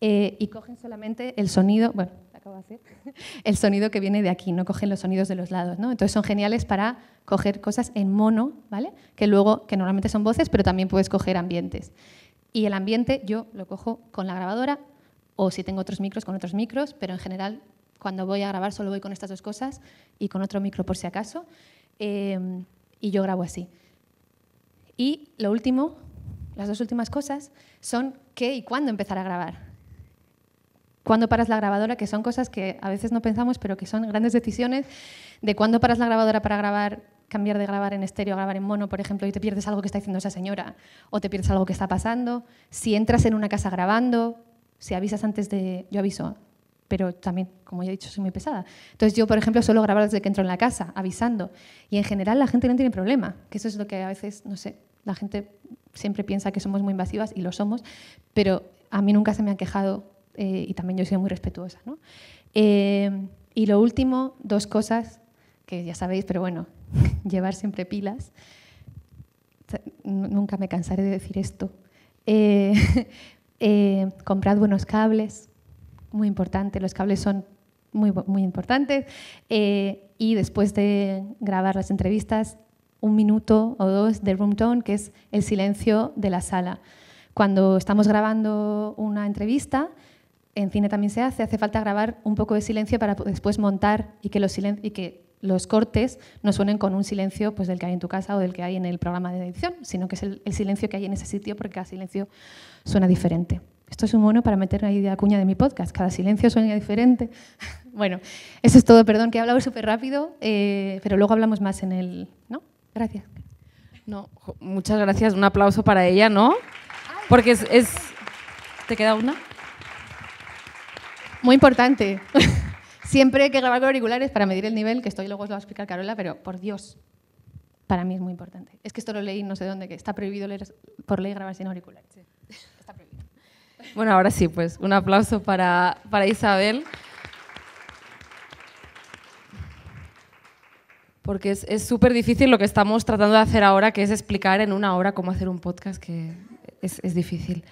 Eh, y cogen solamente el sonido, bueno, acabo de hacer, (laughs) el sonido que viene de aquí, no cogen los sonidos de los lados, ¿no? Entonces son geniales para coger cosas en mono, ¿vale? Que luego, que normalmente son voces, pero también puedes coger ambientes. Y el ambiente yo lo cojo con la grabadora, o si tengo otros micros, con otros micros, pero en general cuando voy a grabar solo voy con estas dos cosas y con otro micro por si acaso, em, y yo grabo así. Y lo último, las dos últimas cosas son qué y cuándo empezar a grabar. Cuándo paras la grabadora, que son cosas que a veces no pensamos, pero que son grandes decisiones, de cuándo paras la grabadora para grabar cambiar de grabar en estéreo a grabar en mono, por ejemplo, y te pierdes algo que está diciendo esa señora, o te pierdes algo que está pasando, si entras en una casa grabando, si avisas antes de... Yo aviso, pero también, como ya he dicho, soy muy pesada. Entonces yo, por ejemplo, suelo grabar desde que entro en la casa, avisando. Y en general la gente no tiene problema, que eso es lo que a veces, no sé, la gente siempre piensa que somos muy invasivas y lo somos, pero a mí nunca se me han quejado eh, y también yo soy muy respetuosa. ¿no? Eh, y lo último, dos cosas que ya sabéis, pero bueno, (laughs) llevar siempre pilas. Nunca me cansaré de decir esto. Eh, (laughs) Eh, comprad buenos cables, muy importante, los cables son muy, muy importantes. Eh, y después de grabar las entrevistas, un minuto o dos de room tone, que es el silencio de la sala. Cuando estamos grabando una entrevista, en cine también se hace, hace falta grabar un poco de silencio para después montar y que los, cortes no suenen con un silencio pues, del que hay en tu casa o del que hay en el programa de edición, sino que es el, el silencio que hay en ese sitio, porque cada silencio suena diferente. Esto es un mono para meter ahí la cuña de mi podcast. Cada silencio suena diferente. (laughs) bueno, eso es todo. Perdón que he hablado súper rápido, eh, pero luego hablamos más en el... ¿No? Gracias. No, muchas gracias. Un aplauso para ella, ¿no? Porque es... ¿Te queda una? Muy importante. (laughs) Siempre hay que grabar con auriculares para medir el nivel, que estoy luego os lo va a explicar Carola, pero por Dios, para mí es muy importante. Es que esto lo leí no sé dónde, que está prohibido leer, por ley grabar sin auriculares. Bueno, ahora sí, pues un aplauso para, Isabel. Porque es súper difícil lo que estamos tratando de hacer ahora, que es explicar en una hora cómo hacer un podcast, que es, difícil.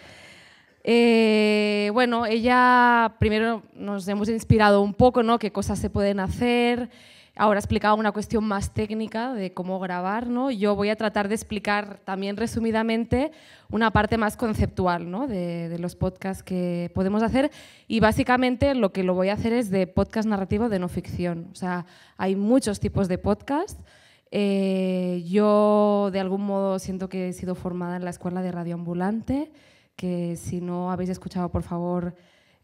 Eh, bueno, ella primero nos hemos inspirado un poco, ¿no? Qué cosas se pueden hacer, Ahora explicaba una cuestión más técnica de cómo grabar, ¿no? Yo voy a tratar de explicar también resumidamente una parte más conceptual, de, los podcasts que podemos hacer y básicamente lo que lo voy a hacer es de podcast narrativo de no ficción. O sea, hay muchos tipos de podcast. Eh, yo de algún modo siento que he sido formada en la escuela de radioambulante, que si no habéis escuchado, por favor,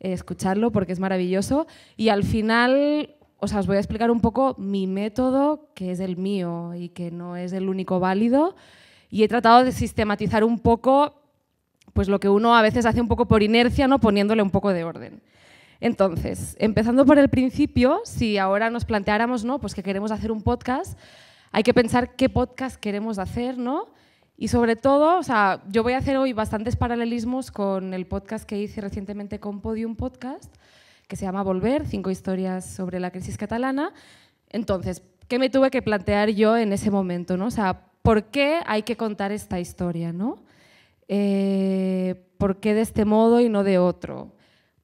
eh, escuchadlo escucharlo porque es maravilloso. Y al final o sea, os voy a explicar un poco mi método, que es el mío y que no es el único válido. Y he tratado de sistematizar un poco pues lo que uno a veces hace un poco por inercia, ¿no? poniéndole un poco de orden. Entonces, empezando por el principio, si ahora nos planteáramos ¿no? pues que queremos hacer un podcast, hay que pensar qué podcast queremos hacer, ¿no? Y sobre todo, o sea, yo voy a hacer hoy bastantes paralelismos con el podcast que hice recientemente con Podium Podcast, que se llama Volver, cinco historias sobre la crisis catalana. Entonces, ¿qué me tuve que plantear yo en ese momento? ¿no? O sea, ¿por qué hay que contar esta historia? ¿no? Eh, ¿Por qué de este modo y no de otro?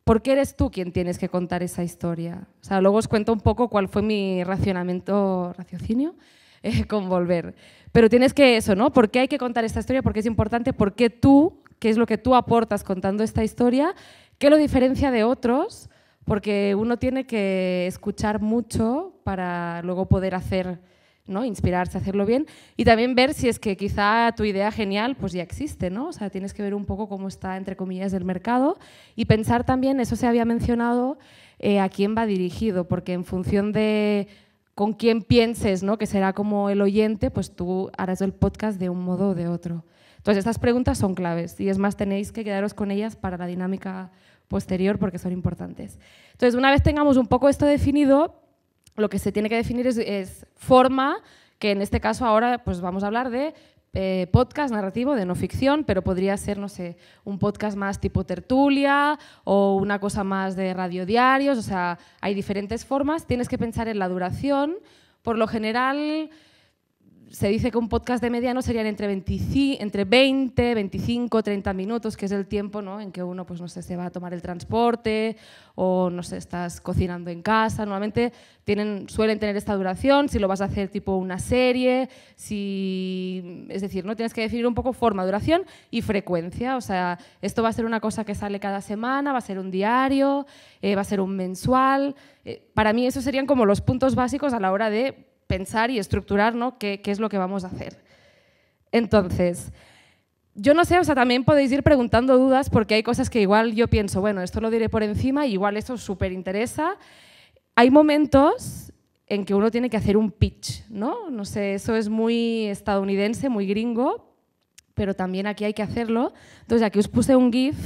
¿Por qué eres tú quien tienes que contar esa historia? O sea, luego os cuento un poco cuál fue mi racionamiento, raciocinio, eh, (laughs) con Volver. Pero tienes que eso, ¿no? ¿Por qué hay que contar esta historia? ¿Por qué es importante? ¿Por qué tú? ¿Qué es lo que tú aportas contando esta historia? ¿Qué lo diferencia de otros? porque uno tiene que escuchar mucho para luego poder hacer, ¿no? inspirarse, hacerlo bien, y también ver si es que quizá tu idea genial pues ya existe, ¿no? o sea, tienes que ver un poco cómo está, entre comillas, el mercado, y pensar también, eso se había mencionado, eh, a quién va dirigido, porque en función de con quién pienses, ¿no? que será como el oyente, pues tú harás el podcast de un modo o de otro. Entonces, estas preguntas son claves y es más, tenéis que quedaros con ellas para la dinámica posterior porque son importantes. Entonces, una vez tengamos un poco esto definido, lo que se tiene que definir es, forma, que en este caso ahora pues vamos a hablar de eh, podcast narrativo de no ficción, pero podría ser, no sé, un podcast más tipo tertulia o una cosa más de radiodiarios, o sea, hay diferentes formas. Tienes que pensar en la duración. Por lo general, se dice que un podcast de mediano serían entre 20, 25, 30 minutos, que es el tiempo ¿no? en que uno, pues no sé, se va a tomar el transporte o no sé, estás cocinando en casa. Normalmente tienen, suelen tener esta duración, si lo vas a hacer tipo una serie, si, es decir, no tienes que definir un poco forma, duración y frecuencia. O sea, esto va a ser una cosa que sale cada semana, va a ser un diario, eh, va a ser un mensual. Eh, para mí esos serían como los puntos básicos a la hora de pensar y estructurar ¿no? qué, es lo que vamos a hacer. Entonces, yo no sé, o sea, también podéis ir preguntando dudas porque hay cosas que igual yo pienso, bueno, esto lo diré por encima, y igual eso súper interesa. Hay momentos en que uno tiene que hacer un pitch, ¿no? No sé, eso es muy estadounidense, muy gringo, pero también aquí hay que hacerlo. Entonces, aquí os puse un GIF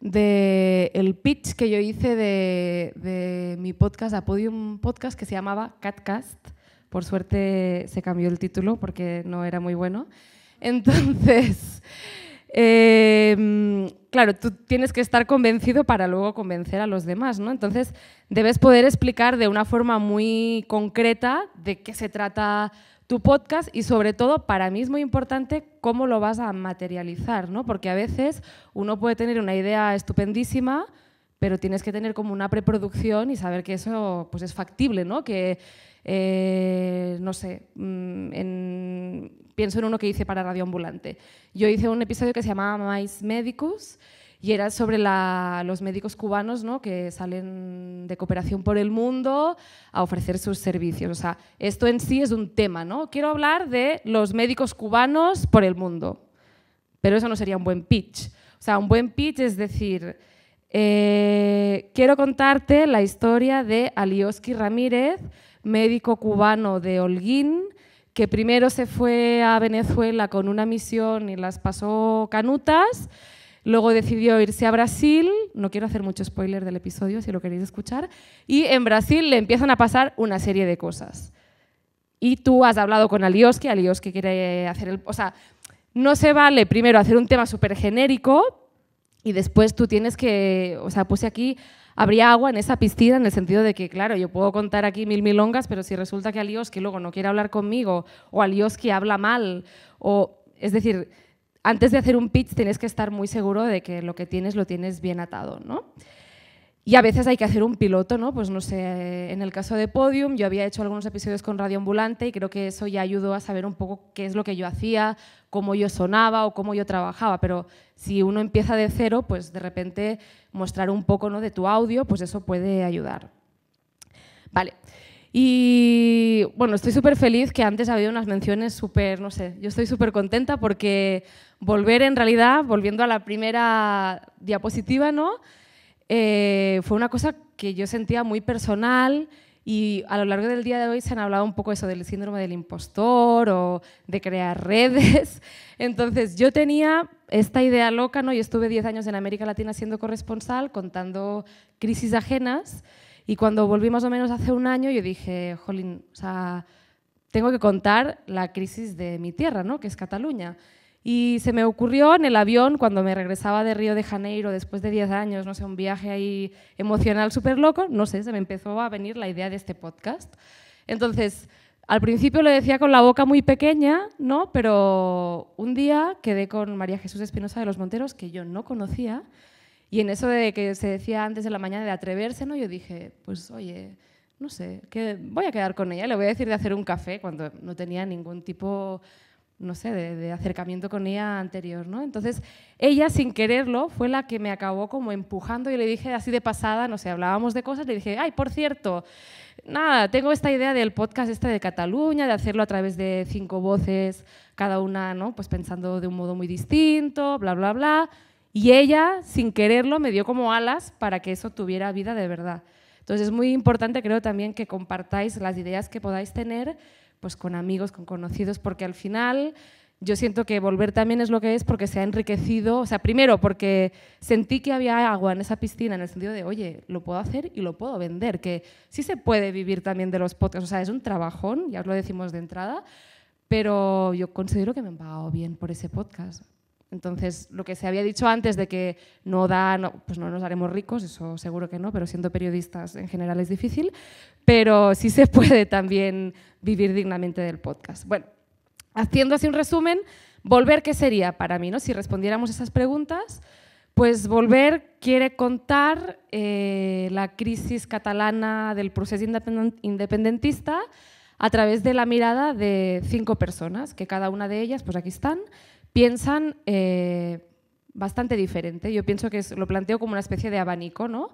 del el pitch que yo hice de, mi podcast, Apodium Podcast, que se llamaba Catcast por suerte se cambió el título porque no era muy bueno. Entonces, (laughs) em, claro, tú tienes que estar convencido para luego convencer a los demás, ¿no? Entonces, debes poder explicar de una forma muy concreta de qué se trata tu podcast y sobre todo para mí es muy importante cómo lo vas a materializar, ¿no? Porque a veces uno puede tener una idea estupendísima, pero tienes que tener como una preproducción y saber que eso pues es factible, ¿no? Que eh, no sé, mm, pienso en uno que hice para Radio Ambulante. Yo hice un episodio que se llamaba Mais Médicos y era sobre los médicos cubanos ¿no? que salen de cooperación por el mundo a ofrecer sus servicios. O sea, esto en sí es un tema, ¿no? Quiero hablar de los médicos cubanos por el mundo, pero eso no sería un buen pitch. O sea, un buen pitch es decir, eh, quiero contarte la historia de Alioski Ramírez, médico cubano de Holguín, que primero se fue a Venezuela con una misión y las pasó canutas, luego decidió irse a Brasil, no quiero hacer mucho spoiler del episodio si lo queréis escuchar, y en Brasil le empiezan a pasar una serie de cosas. Y tú has hablado con Alioski, Alioski quiere hacer el... O sea, no se vale primero hacer un tema súper genérico, y después tú tienes que, o sea, puse aquí, habría agua en esa piscina en el sentido de que, claro, yo puedo contar aquí mil milongas, pero si resulta que que luego no quiere hablar conmigo, o que habla mal, o, es decir, antes de hacer un pitch tienes que estar muy seguro de que lo que tienes lo tienes bien atado, ¿no? Y a veces hay que hacer un piloto, ¿no? Pues no sé, en el caso de Podium, yo había hecho algunos episodios con Radio Ambulante y creo que eso ya ayudó a saber un poco qué es lo que yo hacía, cómo yo sonaba o cómo yo trabajaba. Pero si uno empieza de cero, pues de repente mostrar un poco ¿no? de tu audio, pues eso puede ayudar. Vale. Y bueno, estoy súper feliz que antes ha habido unas menciones súper, no sé, yo estoy súper contenta porque volver en realidad, volviendo a la primera diapositiva, ¿no? Eh, fue una cosa que yo sentía muy personal y a lo largo del día de hoy se han hablado un poco eso del síndrome del impostor o de crear redes. (laughs) Entonces yo tenía esta idea loca, ¿no? Yo estuve 10 años en América Latina siendo corresponsal, contando crisis ajenas y cuando volví más o menos hace un año yo dije, jolín, tengo que contar la crisis de mi tierra, ¿no? Que es Cataluña. Y se me ocurrió en el avión, cuando me regresaba de Río de Janeiro después de 10 años, no sé, un viaje ahí emocional súper loco, no sé, se me empezó a venir la idea de este podcast. Entonces, al principio lo decía con la boca muy pequeña, ¿no? Pero un día quedé con María Jesús Espinosa de los Monteros, que yo no conocía, y en eso de que se decía antes de la mañana de atreverse, ¿no? Yo dije, pues oye, no sé, voy a quedar con ella, le voy a decir de hacer un café cuando no tenía ningún tipo no sé, de, acercamiento con ella anterior, ¿no? Entonces, ella, sin quererlo, fue la que me acabó como empujando y le dije así de pasada, no sé, hablábamos de cosas, le dije, ay, por cierto, nada, tengo esta idea del podcast este de Cataluña, de hacerlo a través de cinco voces, cada una, ¿no? Pues pensando de un modo muy distinto, bla, bla, bla. Y ella, sin quererlo, me dio como alas para que eso tuviera vida de verdad. Entonces, es muy importante, creo también, que compartáis las ideas que podáis tener pues con amigos, con conocidos, porque al final yo siento que volver también es lo que es porque se ha enriquecido, o sea, primero porque sentí que había agua en esa piscina en el sentido de, oye, lo puedo hacer y lo puedo vender, que sí se puede vivir también de los podcasts, o sea, es un trabajón, ya os lo decimos de entrada, pero yo considero que me han pagado bien por ese podcast, entonces, lo que se había dicho antes de que no da, pues no nos haremos ricos, eso seguro que no, pero siendo periodistas en general es difícil, pero sí se (laughs) puede también vivir dignamente del podcast. Bueno, haciendo así un resumen, volver qué sería para mí, ¿no? Si respondiéramos esas preguntas, pues volver quiere contar eh, la crisis catalana del proceso independentista a través de la mirada de cinco personas, que cada una de ellas, pues aquí están, piensan eh, bastante diferente. Yo pienso que lo planteo como una especie de abanico, ¿no?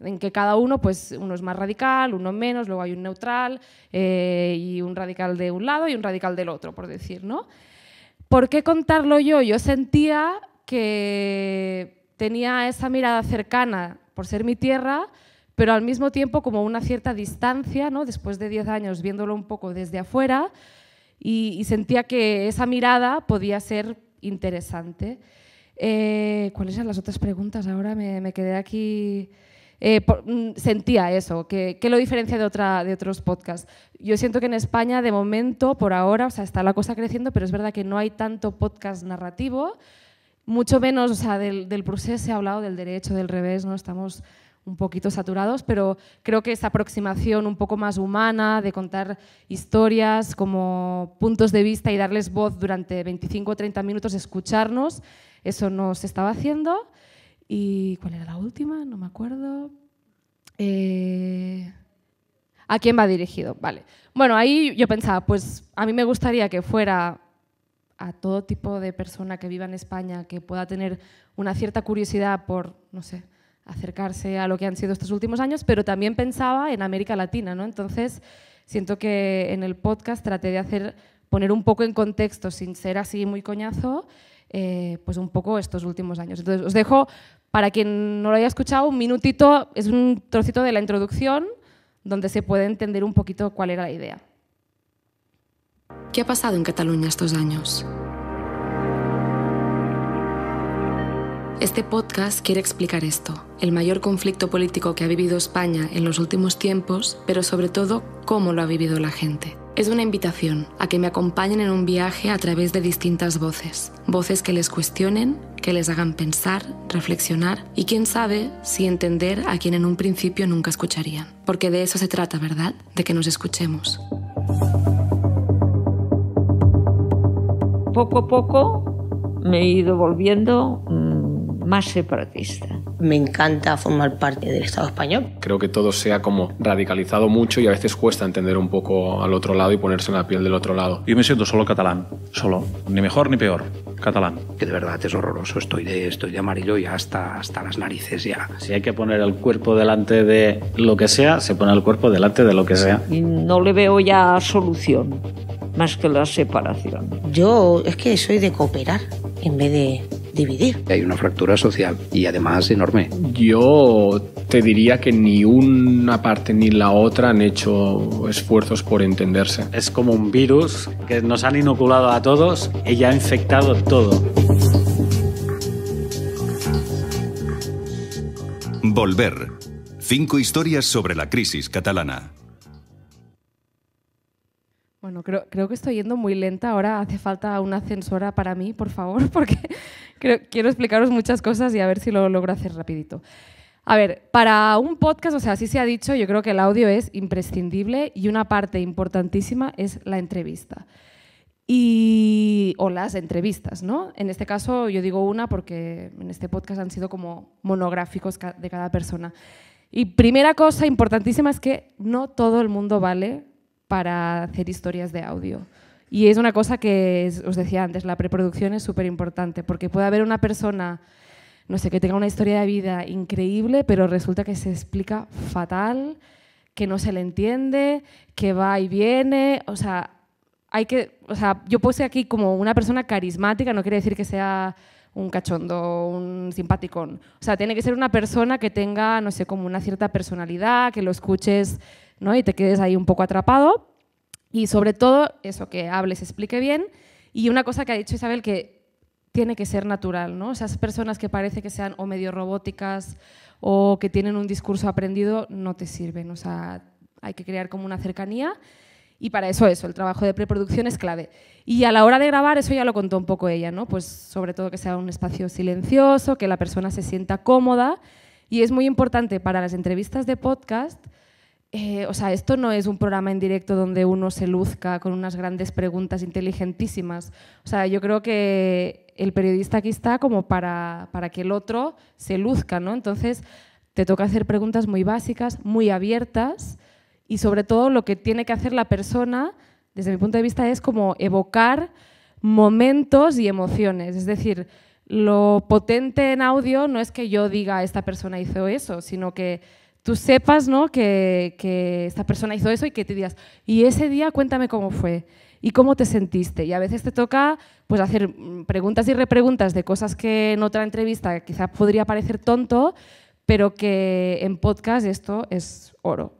en que cada uno, pues uno es más radical, uno menos, luego hay un neutral eh, y un radical de un lado y un radical del otro, por decir, ¿no? ¿Por qué contarlo yo? Yo sentía que tenía esa mirada cercana por ser mi tierra, pero al mismo tiempo como una cierta distancia, ¿no? Después de 10 años viéndolo un poco desde afuera y sentía que esa mirada podía ser interesante. Eh, ¿Cuáles eran las otras preguntas? Ahora me, quedé aquí. Eh, mm, sentía eso, que, lo diferencia de, otra, de otros podcasts. Yo siento que en España, de momento, por ahora, o sea, está la cosa creciendo, pero es verdad que no hay tanto podcast narrativo, mucho menos, o sea, del, proceso se ha hablado, del derecho, del revés, ¿no? Estamos un poquito saturados, pero creo que esa aproximación un poco más humana de contar historias como puntos de vista y darles voz durante 25 o 30 minutos, escucharnos, eso no estaba haciendo. ¿Y cuál era la última? No me acuerdo. Eh, ¿A quién va dirigido? Vale. Bueno, ahí yo pensaba, pues a mí me gustaría que fuera a todo tipo de persona que viva en España, que pueda tener una cierta curiosidad por, no sé, acercarse a lo que han sido estos últimos años, pero también pensaba en América Latina, ¿no? Entonces, siento que en el podcast traté de hacer, poner un poco en contexto, sin ser así muy coñazo, eh, pues un poco estos últimos años. Entonces, os dejo, para quien no lo haya escuchado, un minutito, es un trocito de la introducción donde se puede entender un poquito cuál era la idea. ¿Qué ha pasado en Cataluña estos años? Este podcast quiere explicar esto, el mayor conflicto político que ha vivido España en los últimos tiempos, pero sobre todo cómo lo ha vivido la gente. Es una invitación a que me acompañen en un viaje a través de distintas voces, voces que les cuestionen, que les hagan pensar, reflexionar y quién sabe si entender a quien en un principio nunca escucharían. Porque de eso se trata, ¿verdad? De que nos escuchemos. Poco a poco me he ido volviendo más separatista. Me encanta formar parte del Estado español. Creo que todo sea como radicalizado mucho y a veces cuesta entender un poco al otro lado y ponerse en la piel del otro lado. Yo me siento solo catalán, solo, ni mejor ni peor, catalán. Que de verdad es horroroso, estoy de, amarillo y hasta, hasta las narices ya. Si hay que poner el cuerpo delante de lo que sea, se pone el cuerpo delante de lo que sea. Y no le veo ya solución más que la separación. Yo es que soy de cooperar en vez de dividir. Hay una fractura social y además enorme. Yo te diría que ni una parte ni la otra han hecho esfuerzos por entenderse. Es como un virus que nos han inoculado a todos y ya ha infectado todo. Volver. Cinco historias sobre la crisis catalana. Bueno, creo, creo, que estoy yendo muy lenta. Ahora hace falta una censora para mí, por favor, (laughs) porque quiero explicaros muchas cosas y a ver si lo logro hacer rapidito. A ver, para un podcast, o sea, así se ha dicho, yo creo que el audio es imprescindible y una parte importantísima es la entrevista. Y, o las entrevistas, ¿no? En este caso yo digo una porque en este podcast han sido como monográficos de cada persona. Y primera cosa importantísima es que no todo el mundo vale para hacer historias de audio. Y es una cosa que os decía antes, la preproducción es súper importante, porque puede haber una persona, no sé, que tenga una historia de vida increíble, pero resulta que se explica fatal, que no se le entiende, que va y viene, o sea, hay que, o yo puse aquí como una persona carismática, no quiere decir que sea un cachondo, un simpaticón. O sea, tiene que ser una persona que tenga, no sé, como una cierta personalidad, que lo escuches y te quedes ahí un poco atrapado. Y sobre todo, eso, que hables, explique bien. Y una cosa que ha dicho Isabel, que tiene que ser natural, ¿no? Esas personas que parece que sean o medio robóticas o que tienen un discurso aprendido, no te sirven. O sea, hay que crear como una cercanía. Y para eso, eso, el trabajo de preproducción es clave. Y a la hora de grabar, eso ya lo contó un poco ella, ¿no? Pues sobre todo que sea un espacio silencioso, que la persona se sienta cómoda. Y es muy importante para las entrevistas de podcast eh, o sea, esto no es un programa en directo donde uno se luzca con unas grandes preguntas inteligentísimas. O sea, yo creo que el periodista aquí está como para, para que el otro se luzca, ¿no? Entonces, te toca hacer preguntas muy básicas, muy abiertas y sobre todo lo que tiene que hacer la persona, desde mi punto de vista, es como evocar momentos y emociones. Es decir, lo potente en audio no es que yo diga esta persona hizo eso, sino que tú sepas ¿no? que, esta persona hizo eso y que te digas, y ese día cuéntame cómo fue y cómo te sentiste. Y a veces te toca pues, hacer mm, preguntas y repreguntas de cosas que en otra entrevista quizás podría parecer tonto, pero que en podcast esto es oro.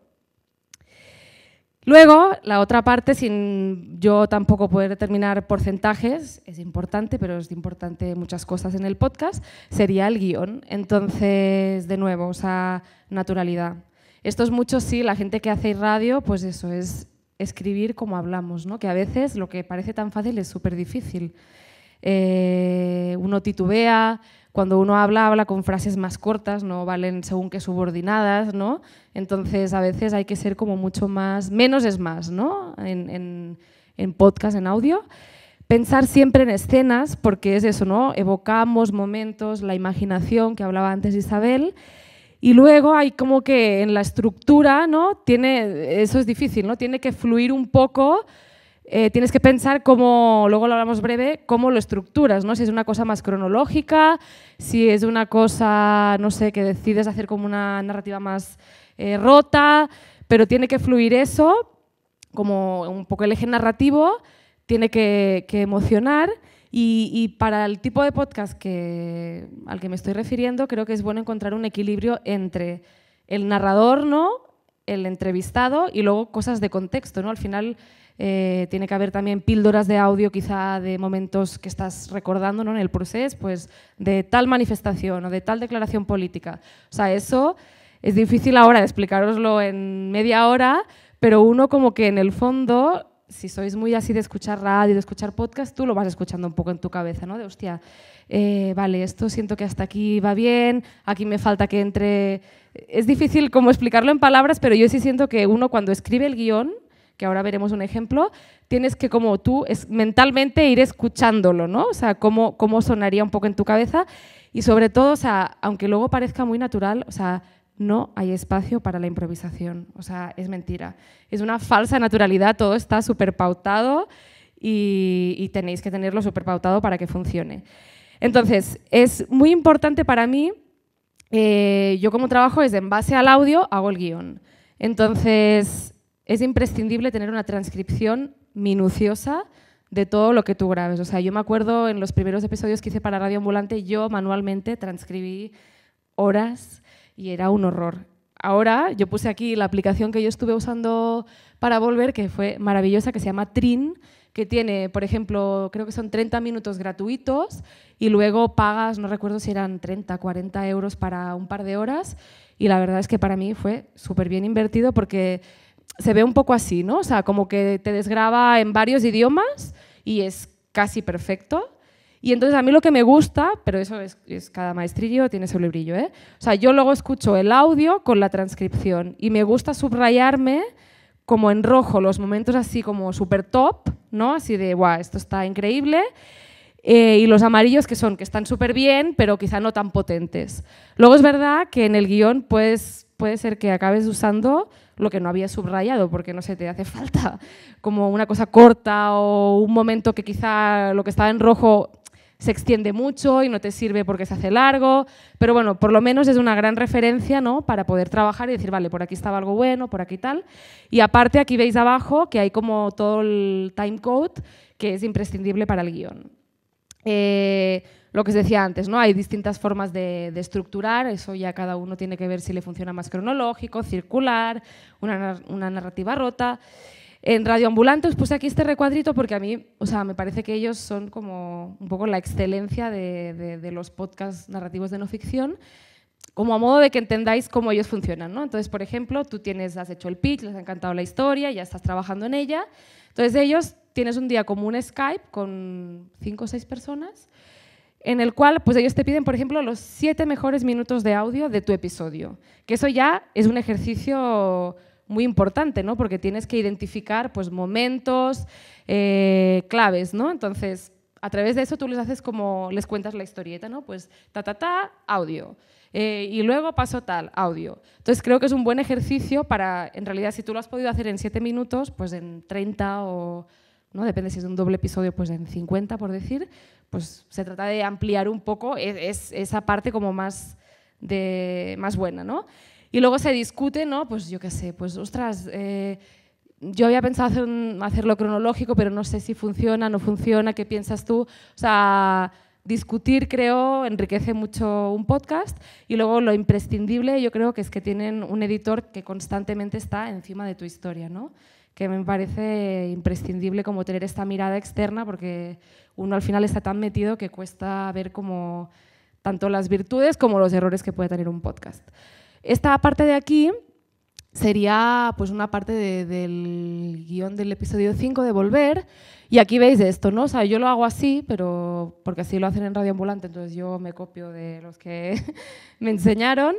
Luego, la otra parte, sin yo tampoco poder determinar porcentajes, es importante, pero es importante muchas cosas en el podcast, sería el guión. Entonces, de nuevo, o sea, naturalidad. Esto es mucho, sí, la gente que hace radio, pues eso, es escribir como hablamos, que a veces lo que parece tan fácil es súper difícil. Eh, uno titubea, cuando uno habla, habla con frases más cortas, no valen según qué subordinadas, ¿no? Entonces a veces hay que ser como mucho más, menos es más, ¿no? En, en, podcast, en audio. Pensar siempre en escenas, porque es eso, ¿no? Evocamos momentos, la imaginación que hablaba antes Isabel. Y luego hay como que en la estructura, ¿no? Tiene, eso es difícil, ¿no? Tiene que fluir un poco eh, tienes que pensar cómo, luego lo hablamos breve, cómo lo estructuras, ¿no? Si es una cosa más cronológica, si es una cosa, no sé, que decides hacer como una narrativa más eh, rota, pero tiene que fluir eso, como un poco el eje narrativo, tiene que, emocionar. Y, y, para el tipo de podcast que, al que me estoy refiriendo, creo que es bueno encontrar un equilibrio entre el narrador, ¿no? el entrevistado y luego cosas de contexto, ¿no? Al final eh, tiene que haber también píldoras de audio, quizá de momentos que estás recordando en el proceso, pues de tal manifestación o de tal declaración política. O sea, eso es difícil ahora de explicaroslo en media hora, pero uno como que en el fondo si sois muy así de escuchar radio, de escuchar podcast, tú lo vas escuchando un poco en tu cabeza, ¿no? De hostia, eh, vale, esto siento que hasta aquí va bien, aquí me falta que entre. Es difícil como explicarlo en palabras, pero yo sí siento que uno cuando escribe el guión, que ahora veremos un ejemplo, tienes que como tú es, mentalmente ir escuchándolo, ¿no? O sea, cómo, cómo sonaría un poco en tu cabeza y sobre todo, o sea, aunque luego parezca muy natural, o sea, no hay espacio para la improvisación. O sea, es mentira. Es una falsa naturalidad, todo está súper pautado y, tenéis que tenerlo súper pautado para que funcione. Entonces, es muy importante para mí, eh, yo como trabajo es en base al audio, hago el guión. Entonces, es imprescindible tener una transcripción minuciosa de todo lo que tú grabes. O sea, yo me acuerdo en los primeros episodios que hice para Radio Ambulante, yo manualmente transcribí horas y era un horror. Ahora yo puse aquí la aplicación que yo estuve usando para volver, que fue maravillosa, que se llama Trin, que tiene, por ejemplo, creo que son 30 minutos gratuitos y luego pagas, no recuerdo si eran 30, 40 euros para un par de horas y la verdad es que para mí fue súper bien invertido porque se ve un poco así, ¿no? O sea, como que te desgraba en varios idiomas y es casi perfecto. Y entonces a mí lo que me gusta, pero eso es, cada maestrillo tiene su librillo, ¿eh? O sea, yo luego escucho el audio con la transcripción y me gusta subrayarme como en rojo los momentos así como super top, ¿no? Así de, guau, esto está increíble. Eh, y los amarillos que son, que están súper bien, pero quizá no tan potentes. Luego es verdad que en el guión pues, puede ser que acabes usando lo que no había subrayado, porque no sé, te hace falta como una cosa corta o un momento que quizá lo que estaba en rojo se extiende mucho y no te sirve porque se hace largo, pero bueno, por lo menos es una gran referencia ¿no? para poder trabajar y decir, vale, por aquí estaba algo bueno, por aquí tal. Y aparte aquí veis abajo que hay como todo el timecode que es imprescindible para el guión. Eh, lo que os decía antes, ¿no? Hay distintas formas de, estructurar, eso ya cada uno tiene que ver si le funciona más cronológico, circular, una narrativa rota. En Radio Ambulante os puse aquí este recuadrito porque a mí, o sea, me parece que ellos son como un poco la excelencia de, los podcasts narrativos de no ficción como a modo de que entendáis cómo ellos funcionan, ¿no? Entonces, por ejemplo, tú tienes, has hecho el pitch, les ha encantado la historia, ya estás trabajando en ella. Entonces, ellos tienes un día como un Skype con cinco o seis personas, en el cual, pues ellos te piden, por ejemplo, los siete mejores minutos de audio de tu episodio, que eso ya es un ejercicio muy importante, ¿no? Porque tienes que identificar pues, momentos eh, claves, ¿no? Entonces, a través de eso tú les haces como, les cuentas la historieta, ¿no? Pues ta, ta, ta, audio. Eh, y luego paso tal, audio. Entonces creo que es un buen ejercicio para, en realidad, si tú lo has podido hacer en siete minutos, pues en 30 o, ¿no? Depende si es un doble episodio, pues en 50, por decir, pues se trata de ampliar un poco e, esa parte como más, de, más buena, ¿no? Y luego se discute, ¿no? Pues yo qué sé, pues ostras, eh, yo había pensado hacerlo cronológico, pero no sé si funciona, no funciona, ¿qué piensas tú? O sea, discutir creo enriquece mucho un podcast y luego lo imprescindible yo creo que es que tienen un editor que constantemente está encima de tu historia, ¿no? que me parece imprescindible como tener esta mirada externa porque uno al final está tan metido que cuesta ver como tanto las virtudes como los errores que puede tener un podcast. Esta parte de aquí sería pues una parte del guión del episodio 5 de Volver. Y aquí veis esto, ¿no? O sea, yo lo hago así, pero porque así lo hacen en Radio Ambulante, entonces yo me copio de los que (laughs) me enseñaron.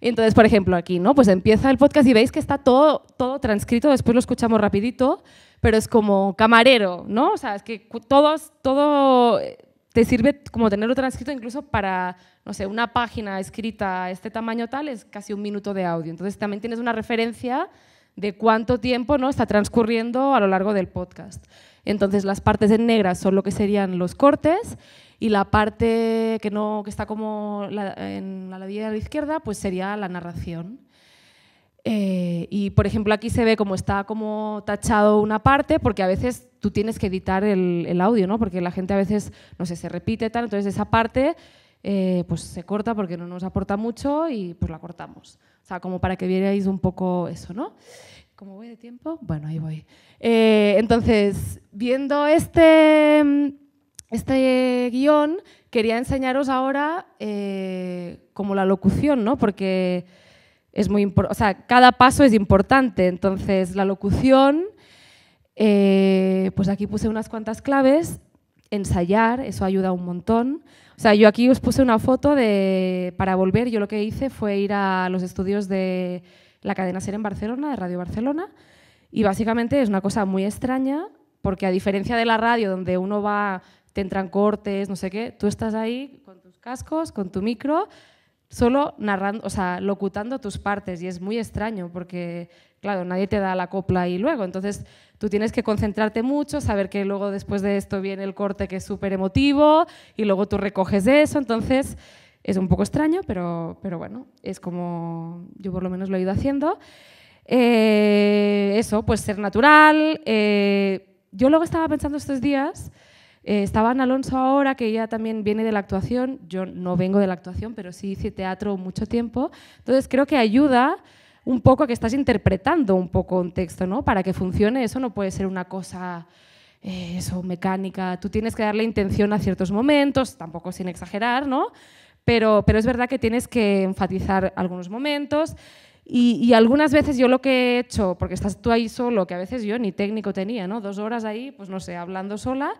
Entonces, por ejemplo, aquí, ¿no? Pues empieza el podcast y veis que está todo, todo transcrito, después lo escuchamos rapidito, pero es como camarero, ¿no? O sea, es que todos, todo te sirve como tenerlo transcrito incluso para, no sé, una página escrita este tamaño tal es casi un minuto de audio. Entonces también tienes una referencia de cuánto tiempo ¿no? está transcurriendo a lo largo del podcast. Entonces las partes en negras son lo que serían los cortes y la parte que, no, que está como en la línea de la izquierda pues sería la narración. Eh, y por ejemplo aquí se ve como está como tachado una parte porque a veces tú tienes que editar el, audio, ¿no? Porque la gente a veces, no sé, se repite tal, entonces esa parte eh, pues se corta porque no nos aporta mucho y pues la cortamos. O sea, como para que vierais un poco eso, ¿no? ¿Cómo voy de tiempo? Bueno, ahí voy. Eh, entonces, viendo este, este guión, quería enseñaros ahora como la locución, ¿no? Porque es muy o sea, cada paso es importante. Entonces, la locución, eh, pues aquí puse unas cuantas claves, ensayar, eso ayuda un montón. O sea, yo aquí os puse una foto de, para volver, yo lo que hice fue ir a los estudios de la cadena SER en Barcelona, de Radio Barcelona, y básicamente es una cosa muy extraña, porque a diferencia de la radio, donde uno va, te entran cortes, no sé qué, tú estás ahí con tus cascos, con tu micro, solo narrando, o locutando tus partes y es muy extraño porque, claro, nadie te da la copla y luego, entonces tú tienes que concentrarte mucho, saber que luego después de esto viene el corte que es súper emotivo y luego tú recoges eso, entonces es un poco extraño, pero, bueno, es como yo por lo menos lo he ido haciendo. Eh, eso, pues ser natural. Eh, yo luego estaba pensando estos días eh, estaba Alonso ahora, que ella también viene de la actuación. Yo no vengo de la actuación, pero sí hice teatro mucho tiempo. Entonces creo que ayuda un poco a que estás interpretando un poco un texto, ¿no? Para que funcione, eso no puede ser una cosa eh, eso, mecánica. Tú tienes que darle intención a ciertos momentos, tampoco sin exagerar, ¿no? Pero, pero es verdad que tienes que enfatizar algunos momentos. Y, y, algunas veces yo lo que he hecho, porque estás tú ahí solo, que a veces yo ni técnico tenía, ¿no? Dos horas ahí, pues no sé, hablando sola,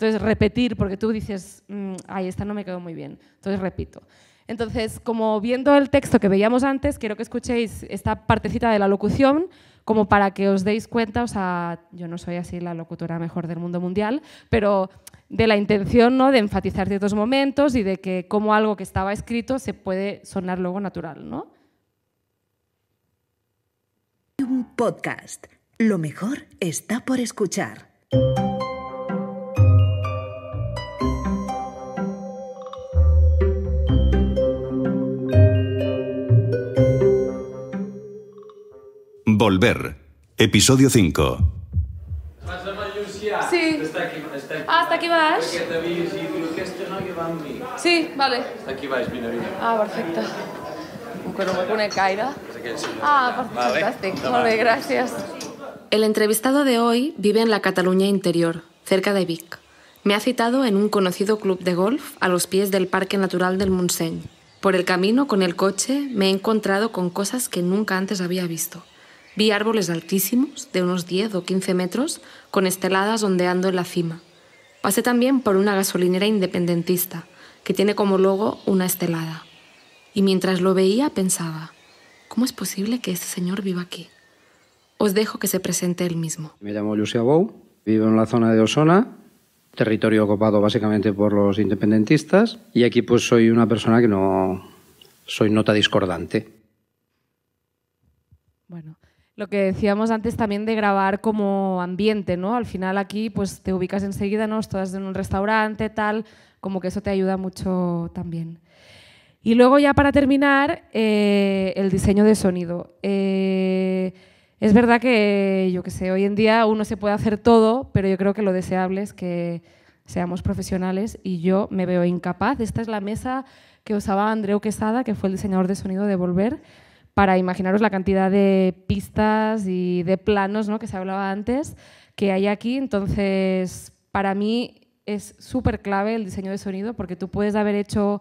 entonces, repetir, porque tú dices, mm, ay, esta no me quedó muy bien, entonces repito. Entonces, como viendo el texto que veíamos antes, quiero que escuchéis esta partecita de la locución como para que os deis cuenta, o sea, yo no soy así la locutora mejor del mundo mundial, pero de la intención ¿no? de enfatizar ciertos momentos y de que como algo que estaba escrito se puede sonar luego natural, ¿no? Un podcast. Lo mejor está por escuchar. Volver, episodio 5. Hasta Sí. aquí, ah, este vas? Sí, vale. ¿Hasta aquí vais, vine, Ah, perfecto. ¿Un que no me pues Ah, perfecto. Pues vale. El entrevistado de hoy vive en la Cataluña interior, cerca de Vic. Me ha citado en un conocido club de golf a los pies del Parque Natural del Montseny. Por el camino con el coche me he encontrado con cosas que nunca antes había visto. Vi árboles altísimos, de unos 10 o 15 metros, con esteladas ondeando en la cima. Pasé también por una gasolinera independentista, que tiene como logo una estelada. Y mientras lo veía pensaba, ¿cómo es posible que este señor viva aquí? Os dejo que se presente él mismo. Me llamo Lucia Bou, vivo en la zona de Osona, territorio ocupado básicamente por los independentistas, y aquí pues soy una persona que no soy nota discordante. Bueno, lo que decíamos antes también de grabar como ambiente, ¿no? Al final aquí pues te ubicas enseguida, ¿no? Estás en un restaurante, tal, como que eso te ayuda mucho también. Y luego ya para terminar, eh, el diseño de sonido. Eh, es verdad que, yo qué sé, hoy en día uno se puede hacer todo, pero yo creo que lo deseable es que seamos profesionales y yo me veo incapaz. Esta es la mesa que usaba Andreu Quesada, que fue el diseñador de sonido de Volver para imaginaros la cantidad de pistas y de planos ¿no? que se hablaba antes que hay aquí. Entonces, para mí es súper clave el diseño de sonido porque tú puedes haber hecho,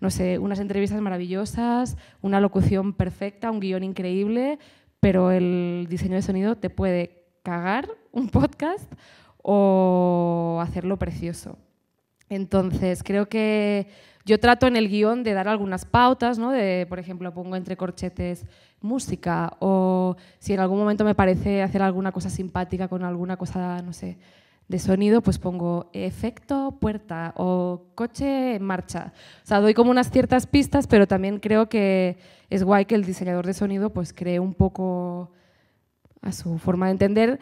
no sé, unas entrevistas maravillosas, una locución perfecta, un guión increíble, pero el diseño de sonido te puede cagar un podcast o hacerlo precioso. Entonces, creo que yo trato en el guión de dar algunas pautas, ¿no? de, por ejemplo, pongo entre corchetes música o si en algún momento me parece hacer alguna cosa simpática con alguna cosa, no sé, de sonido, pues pongo efecto puerta o coche en marcha. O sea, doy como unas ciertas pistas, pero también creo que es guay que el diseñador de sonido pues cree un poco a su forma de entender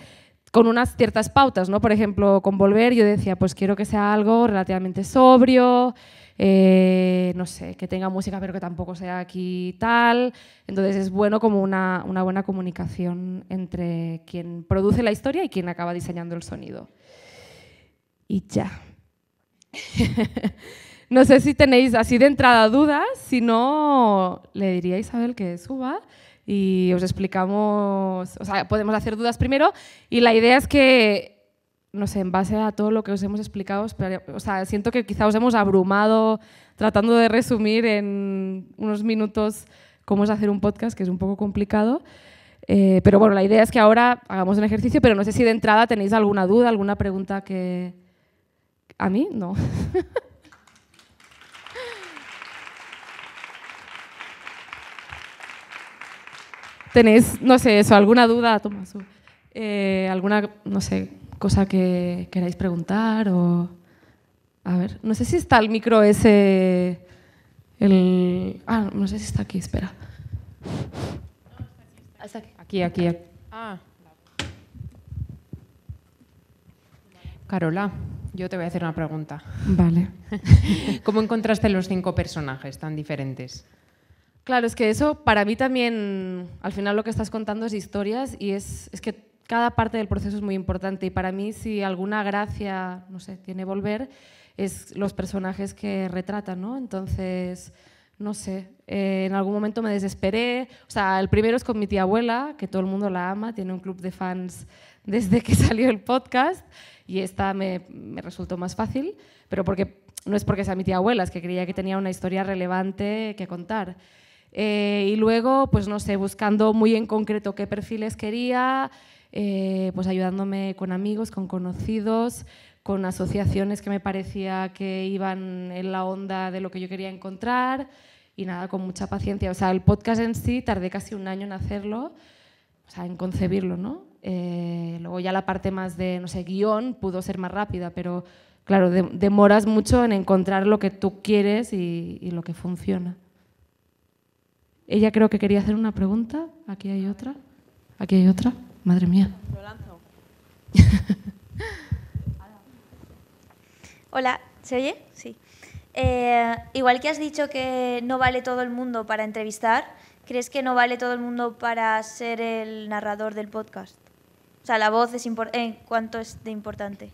con unas ciertas pautas, ¿no? Por ejemplo, con Volver yo decía, pues quiero que sea algo relativamente sobrio, eh, no sé, que tenga música pero que tampoco sea aquí tal. Entonces es bueno como una, una buena comunicación entre quien produce la historia y quien acaba diseñando el sonido. Y ya. (laughs) no sé si tenéis así de entrada dudas, si no, le diría a Isabel que suba y os explicamos, o sea, podemos hacer dudas primero y la idea es que no sé, en base a todo lo que os hemos explicado, o sea, siento que quizá os hemos abrumado tratando de resumir en unos minutos cómo es hacer un podcast, que es un poco complicado. Eh, pero bueno, la idea es que ahora hagamos un ejercicio, pero no sé si de entrada tenéis alguna duda, alguna pregunta que... ¿A mí? No. (laughs) ¿Tenéis, no sé, eso, alguna duda, Tomás? Eh, ¿Alguna, no sé, cosa que queráis preguntar o... A ver, no sé si está el micro ese... Ah, no sé si está aquí, espera. Aquí, aquí, aquí. Ah. Carola, yo te voy a hacer una pregunta. Vale. (laughs) ¿Cómo encontraste los cinco personajes tan diferentes? Claro, es que eso para mí también, al final lo que estás contando es historias y es, es que cada parte del proceso es muy importante y para mí si alguna gracia, no sé, tiene volver, es los personajes que retratan, ¿no? Entonces, no sé, eh, en algún momento me desesperé, o sea, el primero es con mi tía abuela, que todo el mundo la ama, tiene un club de fans (laughs) desde que salió el podcast y esta me, resultó más fácil, pero porque no es porque sea mi tía abuela, es que creía que tenía una historia relevante que contar. Eh, y luego, pues no sé, buscando muy en concreto qué perfiles quería, eh, pues ayudándome con amigos, con conocidos, con asociaciones que me parecía que iban en la onda de lo que yo quería encontrar y nada, con mucha paciencia. O sea, el podcast en sí tardé casi un año en hacerlo, o sea, en concebirlo, ¿no? Eh, luego ya la parte más de, no sé, guión pudo ser más rápida, pero claro, demoras mucho en encontrar lo que tú quieres y, y, lo que funciona. Ella creo que quería hacer una pregunta. Aquí hay otra. Aquí hay otra. Madre mía. (laughs) Hola, ¿se oye? Sí. Eh, igual que has dicho que no vale todo el mundo para entrevistar, ¿crees que no vale todo el mundo para ser el narrador del podcast? O sea, la voz es importante. Eh, ¿Cuánto es de importante?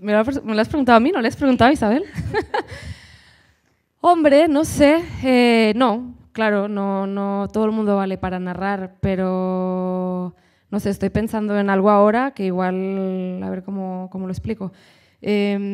¿Me lo, has preguntado a mí? ¿No le has preguntado a Isabel? (laughs) Hombre, no sé. Eh, no, claro, no, no todo el mundo vale para narrar, pero no sé, estoy pensando en algo ahora que igual, a ver cómo, lo explico. Em,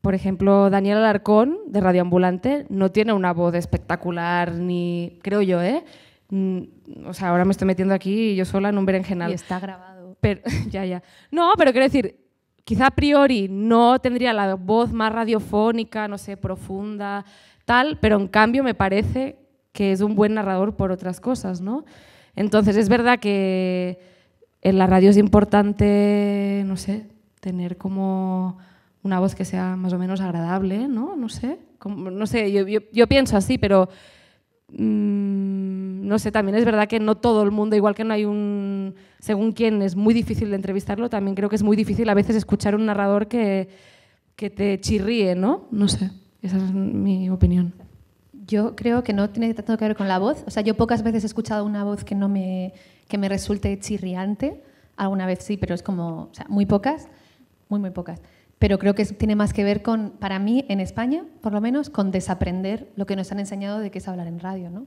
por ejemplo, Daniel Alarcón, de Radio Ambulante, no tiene una voz espectacular, ni creo yo, ¿eh? Mm, o sea, ahora me estoy metiendo aquí yo sola en un berenjenal. Y está grabado. Pero, (laughs) ya, ya. No, pero quiero decir, quizá a priori no tendría la voz más radiofónica, no sé, profunda, tal, pero en cambio me parece que es un buen narrador por otras cosas, ¿no? Entonces es verdad que en la radio es importante, no sé, tener como una voz que sea más o menos agradable, ¿no? No sé, no sé, yo, pienso así, pero... Mm, no sé, también es verdad que no todo el mundo, igual que no hay un, según quién, es muy difícil de entrevistarlo, también creo que es muy difícil a veces escuchar un narrador que, que te chirríe, ¿no? No sé, esa es mi opinión. Yo creo que no tiene tanto que ver con la voz. O sea, yo pocas veces he escuchado una voz que no me, que me resulte chirriante. Alguna vez sí, pero es como, o sea, muy pocas, muy, muy pocas. Pero creo que tiene más que ver con, para mí, en España, por lo menos, con desaprender lo que nos han enseñado de qué es hablar en radio, ¿no?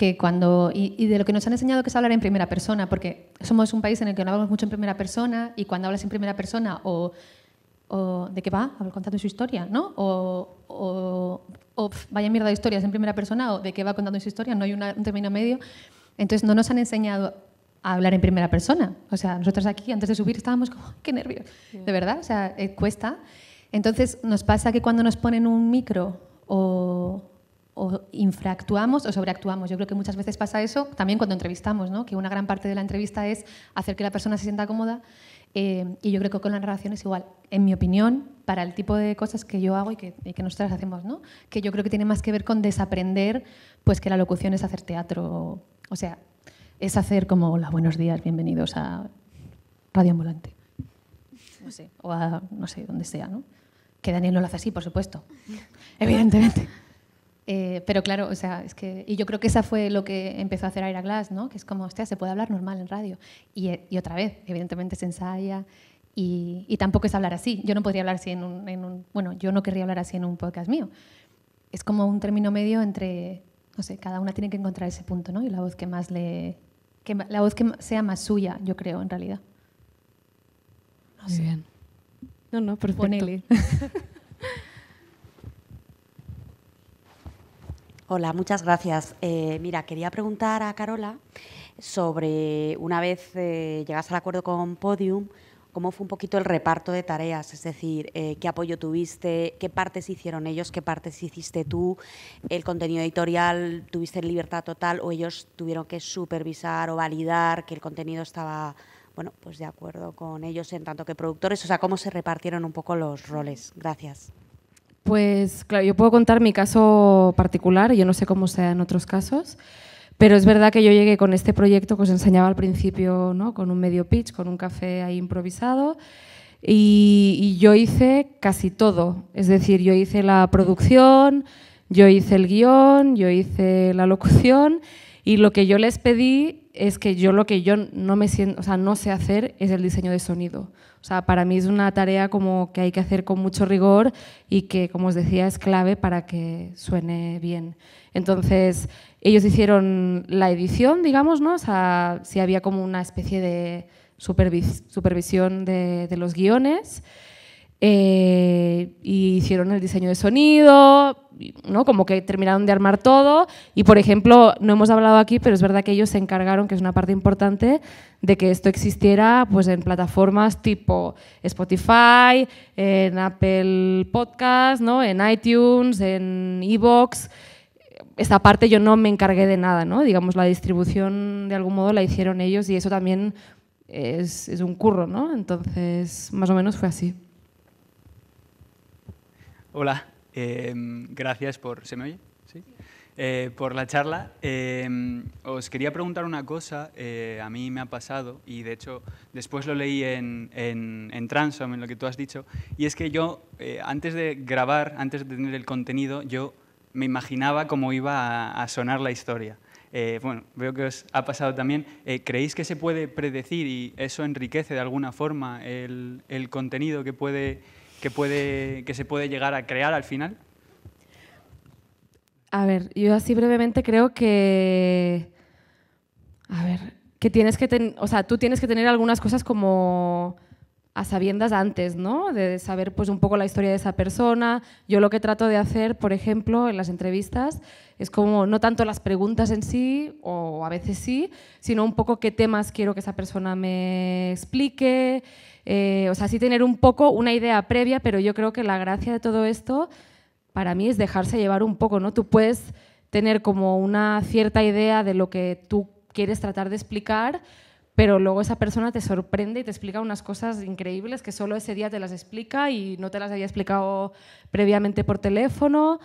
que cuando, y, de lo que nos han enseñado que es hablar en primera persona, porque somos un país en el que no hablamos mucho en primera persona y cuando hablas en primera persona o, de qué va, contando su historia, ¿no? O, vaya mierda de historias en primera persona o de qué va contando su historia, no hay un término medio. Entonces no nos han enseñado a hablar en primera persona. O sea, nosotros aquí antes de subir estábamos como, (laughs) qué nervios, de verdad, o sea, eh, cuesta. Entonces nos pasa que cuando nos ponen un micro o, o infraactuamos o sobreactuamos. Yo creo que muchas veces pasa eso también cuando entrevistamos, ¿no? que una gran parte de la entrevista es hacer que la persona se sienta cómoda eh, y yo creo que con la narración es igual, en mi opinión, para el tipo de cosas que yo hago y que, nosotras hacemos, ¿no? que yo creo que tiene más que ver con desaprender pues que la locución es hacer teatro, o sea, es hacer como hola, buenos días, bienvenidos a Radio Ambulante. No sé, o a no sé, donde sea, ¿no? Que Daniel no lo hace así, por supuesto. (laughs) Evidentemente. Eh, pero claro, o sea, es que. Y yo creo que esa fue lo que empezó a hacer Aira Glass, ¿no? Que es como, hostia, se puede hablar normal en radio. Y, eh, otra vez, evidentemente se ensaya y, y, tampoco es hablar así. Yo no podría hablar así en un, Bueno, yo no querría hablar así en un podcast mío. Es como un término medio entre. No sé, cada una tiene que encontrar ese punto, ¿no? Y la voz que más le. Que, la voz que sea más suya, yo creo, en realidad. No Muy bien. No, no, perfecto. Ponele. (laughs) Hola, muchas gracias. Eh, mira, quería preguntar a Carola sobre una vez eh, llegas al acuerdo con Podium, cómo fue un poquito el reparto de tareas, es decir, eh, qué apoyo tuviste, qué partes hicieron ellos, qué partes hiciste tú, el contenido editorial, tuviste libertad total o ellos tuvieron que supervisar o validar que el contenido estaba, bueno, pues de acuerdo con ellos en tanto que productores, o sea, cómo se repartieron un poco los roles. Gracias. Pues claro, yo puedo contar mi caso particular, yo no sé cómo sea en otros casos, pero es verdad que yo llegué con este proyecto que os enseñaba al principio, ¿no? con un medio pitch, con un café ahí improvisado, y, y yo hice casi todo, es decir, yo hice la producción, yo hice el guión, yo hice la locución y lo que yo les pedí es que yo lo que yo no me o no sé hacer es el diseño de sonido. O sea, para mí es una tarea como que hay que hacer con mucho rigor y que, como os decía, es clave para que suene bien. Entonces, ellos hicieron la edición, digamos, si había como una especie de supervisión de los guiones. Eh, y hicieron el diseño de sonido, ¿no? como que terminaron de armar todo. Y por ejemplo, no hemos hablado aquí, pero es verdad que ellos se encargaron, que es una parte importante, de que esto existiera pues, en plataformas tipo Spotify, en Apple Podcast, ¿no? en iTunes, en Evox. Esta parte yo no me encargué de nada, ¿no? digamos, la distribución de algún modo la hicieron ellos y eso también es, es un curro, ¿no? Entonces, más o menos fue así. Hola, em, gracias por... ¿Se me oye? Eh, por la charla. Em, os quería preguntar una cosa, eh, a mí me ha pasado, y de hecho después lo leí en, en, Transom, en lo que tú has dicho, y es que yo, eh, antes de grabar, antes de tener el contenido, yo me imaginaba cómo iba a, sonar la historia. bueno, veo que os ha pasado también. ¿Creéis que se puede predecir y eso enriquece de alguna forma el, el contenido que puede que, puede, que se puede llegar a crear al final? A ver, yo así brevemente creo que... A ver, que tienes que tener... O sea, tú tienes que tener algunas cosas como a sabiendas antes, ¿no? De saber pues un poco la historia de esa persona. Yo lo que trato de hacer, por ejemplo, en las entrevistas, es como no tanto las preguntas en sí, o a veces sí, sino un poco qué temas quiero que esa persona me explique, eh, o sea, sí tener un poco una idea previa, pero yo creo que la gracia de todo esto para mí es dejarse llevar un poco, ¿no? Tú puedes tener como una cierta idea de lo que tú quieres tratar de explicar, pero luego esa persona te sorprende y te explica unas cosas increíbles que solo ese día te las explica y no te las había explicado previamente por teléfono.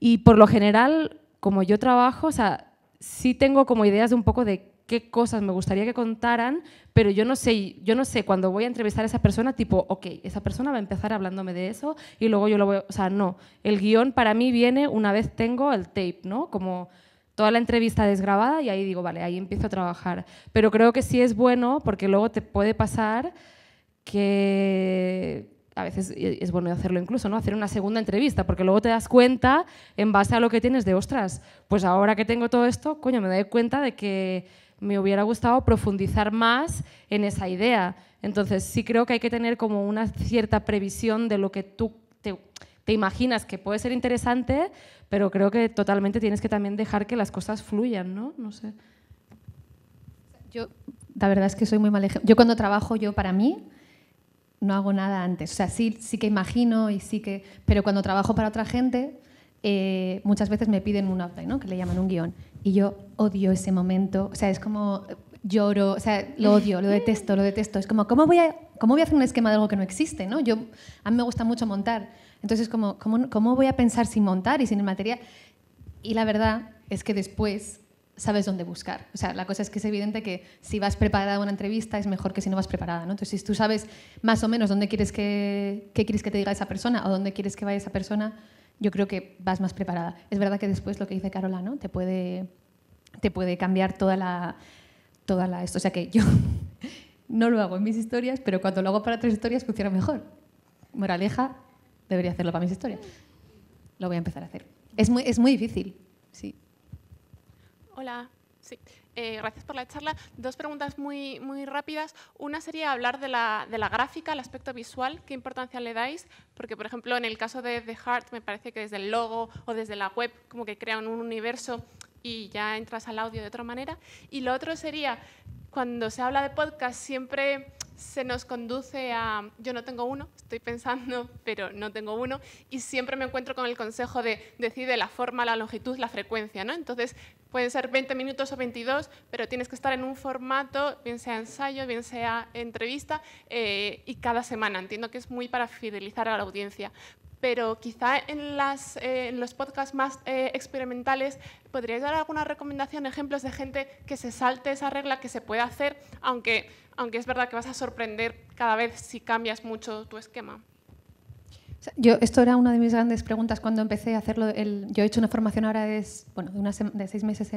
Y por lo general, como yo trabajo, o sea, sí tengo como ideas de un poco de qué cosas me gustaría que contaran, pero yo no sé, yo no sé cuando voy a entrevistar a esa persona, tipo, ok, esa persona va a empezar hablándome de eso y luego yo lo voy, o sea, no, el guión para mí viene una vez tengo el tape, ¿no? Como toda la entrevista desgrabada y ahí digo, vale, ahí empiezo a trabajar. Pero creo que sí es bueno porque luego te puede pasar que a veces e, es bueno hacerlo incluso, ¿no? Hacer una segunda entrevista, porque luego te das cuenta en base a lo que tienes de, ostras, pues ahora que tengo todo esto, coño, me doy cuenta de que me hubiera gustado profundizar más en esa idea. Entonces sí creo que hay que tener como una cierta previsión de lo que tú te, imaginas que puede ser interesante, pero creo que totalmente tienes que también dejar que las cosas fluyan, ¿no? No sé. Yo, la verdad es que soy muy mal Yo cuando trabajo yo para mí, no hago nada antes. O sea, sí, sí que imagino y sí que... Pero cuando trabajo para otra gente, eh, muchas veces me piden un update, ¿no? que le llaman un guión. Y yo odio ese momento, o sea, es como lloro, o sea, lo odio, lo detesto, lo detesto. Es como, ¿cómo voy a, cómo voy a hacer un esquema de algo que no existe? ¿no? Yo, a mí me gusta mucho montar. Entonces, como, ¿cómo, voy a pensar sin montar y sin el material? Y la verdad es que después sabes dónde buscar. O sea, la cosa es que es evidente que si vas preparada a una entrevista es mejor que si no vas preparada, ¿no? Entonces, si tú sabes más o menos dónde quieres que, qué quieres que te diga esa persona o dónde quieres que vaya esa persona, yo creo que vas más preparada. Es verdad que después lo que dice Carola, ¿no? Te puede, te puede cambiar toda la, toda la... Esto. O sea que yo (laughs) no lo hago en mis historias, pero cuando lo hago para tres historias funciona mejor. Moraleja, debería hacerlo para mis historias. Lo voy a empezar a hacer. Es muy, es muy difícil, sí. Hola, sí. Eh, gracias por la charla. Dos preguntas muy, muy rápidas. Una sería hablar de la, de la, gráfica, el aspecto visual, qué importancia le dais, porque, por ejemplo, en el caso de The Heart, me parece que desde el logo o desde la web, como que crean un universo y ya entras al audio de otra manera. Y lo otro sería, cuando se habla de podcast, siempre se nos conduce a yo no tengo uno, estoy pensando, (laughs) pero no tengo uno, y siempre me encuentro con el consejo de decide la forma, la longitud, la frecuencia, ¿no? Entonces pueden ser 20 minutos o 22, pero tienes que estar en un formato, bien sea ensayo, bien sea entrevista, eh, y cada semana. Entiendo que es muy para fidelizar a la audiencia. Pero quizá en, las, eh, los podcasts más eh, experimentales podríais dar alguna recomendación, ejemplos de gente que se salte esa regla, que se puede hacer, aunque aunque es verdad que vas a sorprender cada vez si cambias mucho tu esquema. Yo, esto era una de mis grandes preguntas cuando empecé a hacerlo. yo he hecho una formación ahora de, seis meses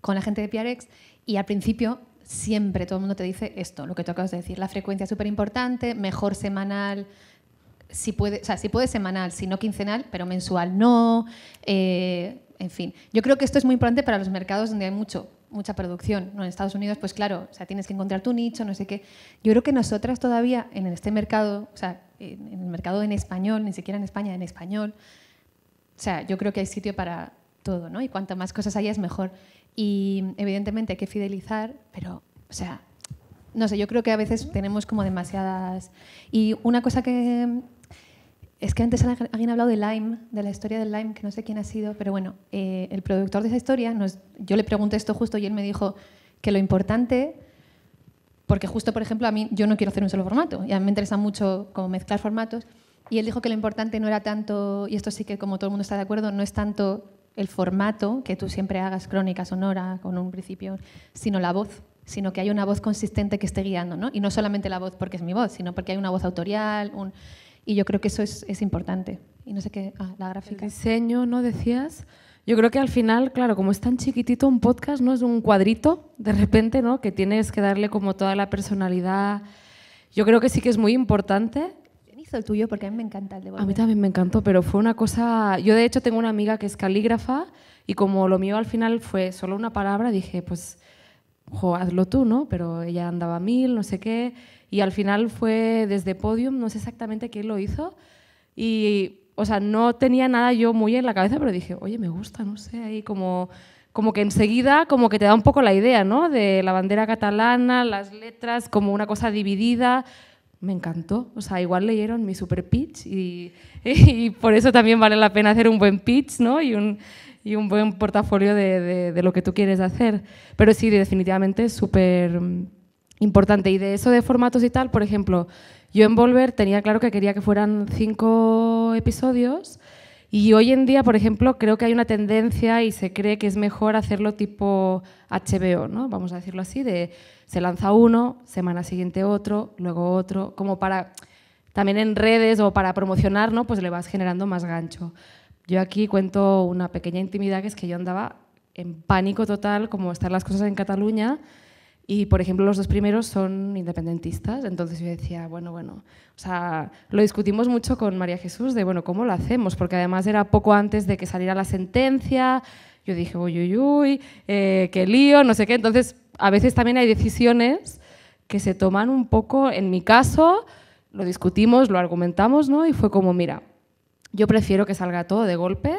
con la gente de PRX y al principio siempre todo el mundo te dice esto, lo que tú acabas de decir. La frecuencia es súper importante, mejor semanal, si puede, o sea, si puede semanal, si no quincenal, pero mensual no. Eh, en fin, yo creo que esto es muy importante para los mercados donde hay mucho mucha producción. En Estados Unidos, pues claro, o sea, tienes que encontrar tu nicho, no sé qué. Yo creo que nosotras todavía en este mercado, o sea, en el mercado en español, ni siquiera en España, en español, o sea, yo creo que hay sitio para todo, ¿no? Y cuanto más cosas haya es mejor. Y evidentemente hay que fidelizar, pero, o sea, no sé, yo creo que a veces tenemos como demasiadas... Y una cosa que, es que antes alguien ha hablado de Lime, de la historia del Lime, que no sé quién ha sido, pero bueno, eh, el productor de esa historia, yo le pregunté esto justo y él me dijo que lo importante, porque justo, por ejemplo, a mí yo no quiero hacer un solo formato, y a mí me interesa mucho como mezclar formatos, y él dijo que lo importante no era tanto, y esto sí que como todo el mundo está de acuerdo, no es tanto el formato, que tú siempre hagas crónica sonora con un principio, sino la voz, sino que hay una voz consistente que esté guiando, ¿no? Y no solamente la voz porque es mi voz, sino porque hay una voz autorial, un... Y yo creo que eso es, es importante. Y no sé qué, ah, la gráfica. El diseño, ¿no decías? Yo creo que al final, claro, como es tan chiquitito un podcast, ¿no? Es un cuadrito, de repente, ¿no? Que tienes que darle como toda la personalidad. Yo creo que sí que es muy importante. ¿Quién hizo el tuyo? Porque a mí me encanta el de vos. A mí también me encantó, pero fue una cosa... Yo de hecho tengo una amiga que es calígrafa y como lo mío al final fue solo una palabra, dije, pues, jo, hazlo tú, ¿no? Pero ella andaba mil, no sé qué y al final fue desde podium, no sé exactamente quién lo hizo, y, o sea, no tenía nada yo muy en la cabeza, pero dije, oye, me gusta, no sé, ahí como, como que enseguida, como que te da un poco la idea, ¿no? De la bandera catalana, las letras, como una cosa dividida, me encantó. O sea, igual leyeron mi super pitch y, (laughs) por eso también vale la pena hacer un buen pitch ¿no? y, un, y un buen portafolio de, de, de, lo que tú quieres hacer. Pero sí, definitivamente súper importante. Y de eso de formatos y tal, por ejemplo, yo en Volver tenía claro que quería que fueran cinco episodios. Y hoy en día, por ejemplo, creo que hay una tendencia y se cree que es mejor hacerlo tipo HBO, ¿no? Vamos a decirlo así, de se lanza uno, semana siguiente otro, luego otro, como para también en redes o para promocionar, ¿no? Pues le vas generando más gancho. Yo aquí cuento una pequeña intimidad que es que yo andaba en pánico total como están las cosas en Cataluña y, por ejemplo, los dos primeros son independentistas, entonces yo decía, bueno, bueno, o sea, lo discutimos mucho con María Jesús de, bueno, ¿cómo lo hacemos? Porque además era poco antes de que saliera la sentencia, yo dije, uy, uy, uy, eh, qué lío, no sé qué, entonces a veces también hay decisiones que se toman un poco, en mi caso, lo discutimos, lo argumentamos, ¿no? Y fue como, mira, yo prefiero que salga todo de golpe,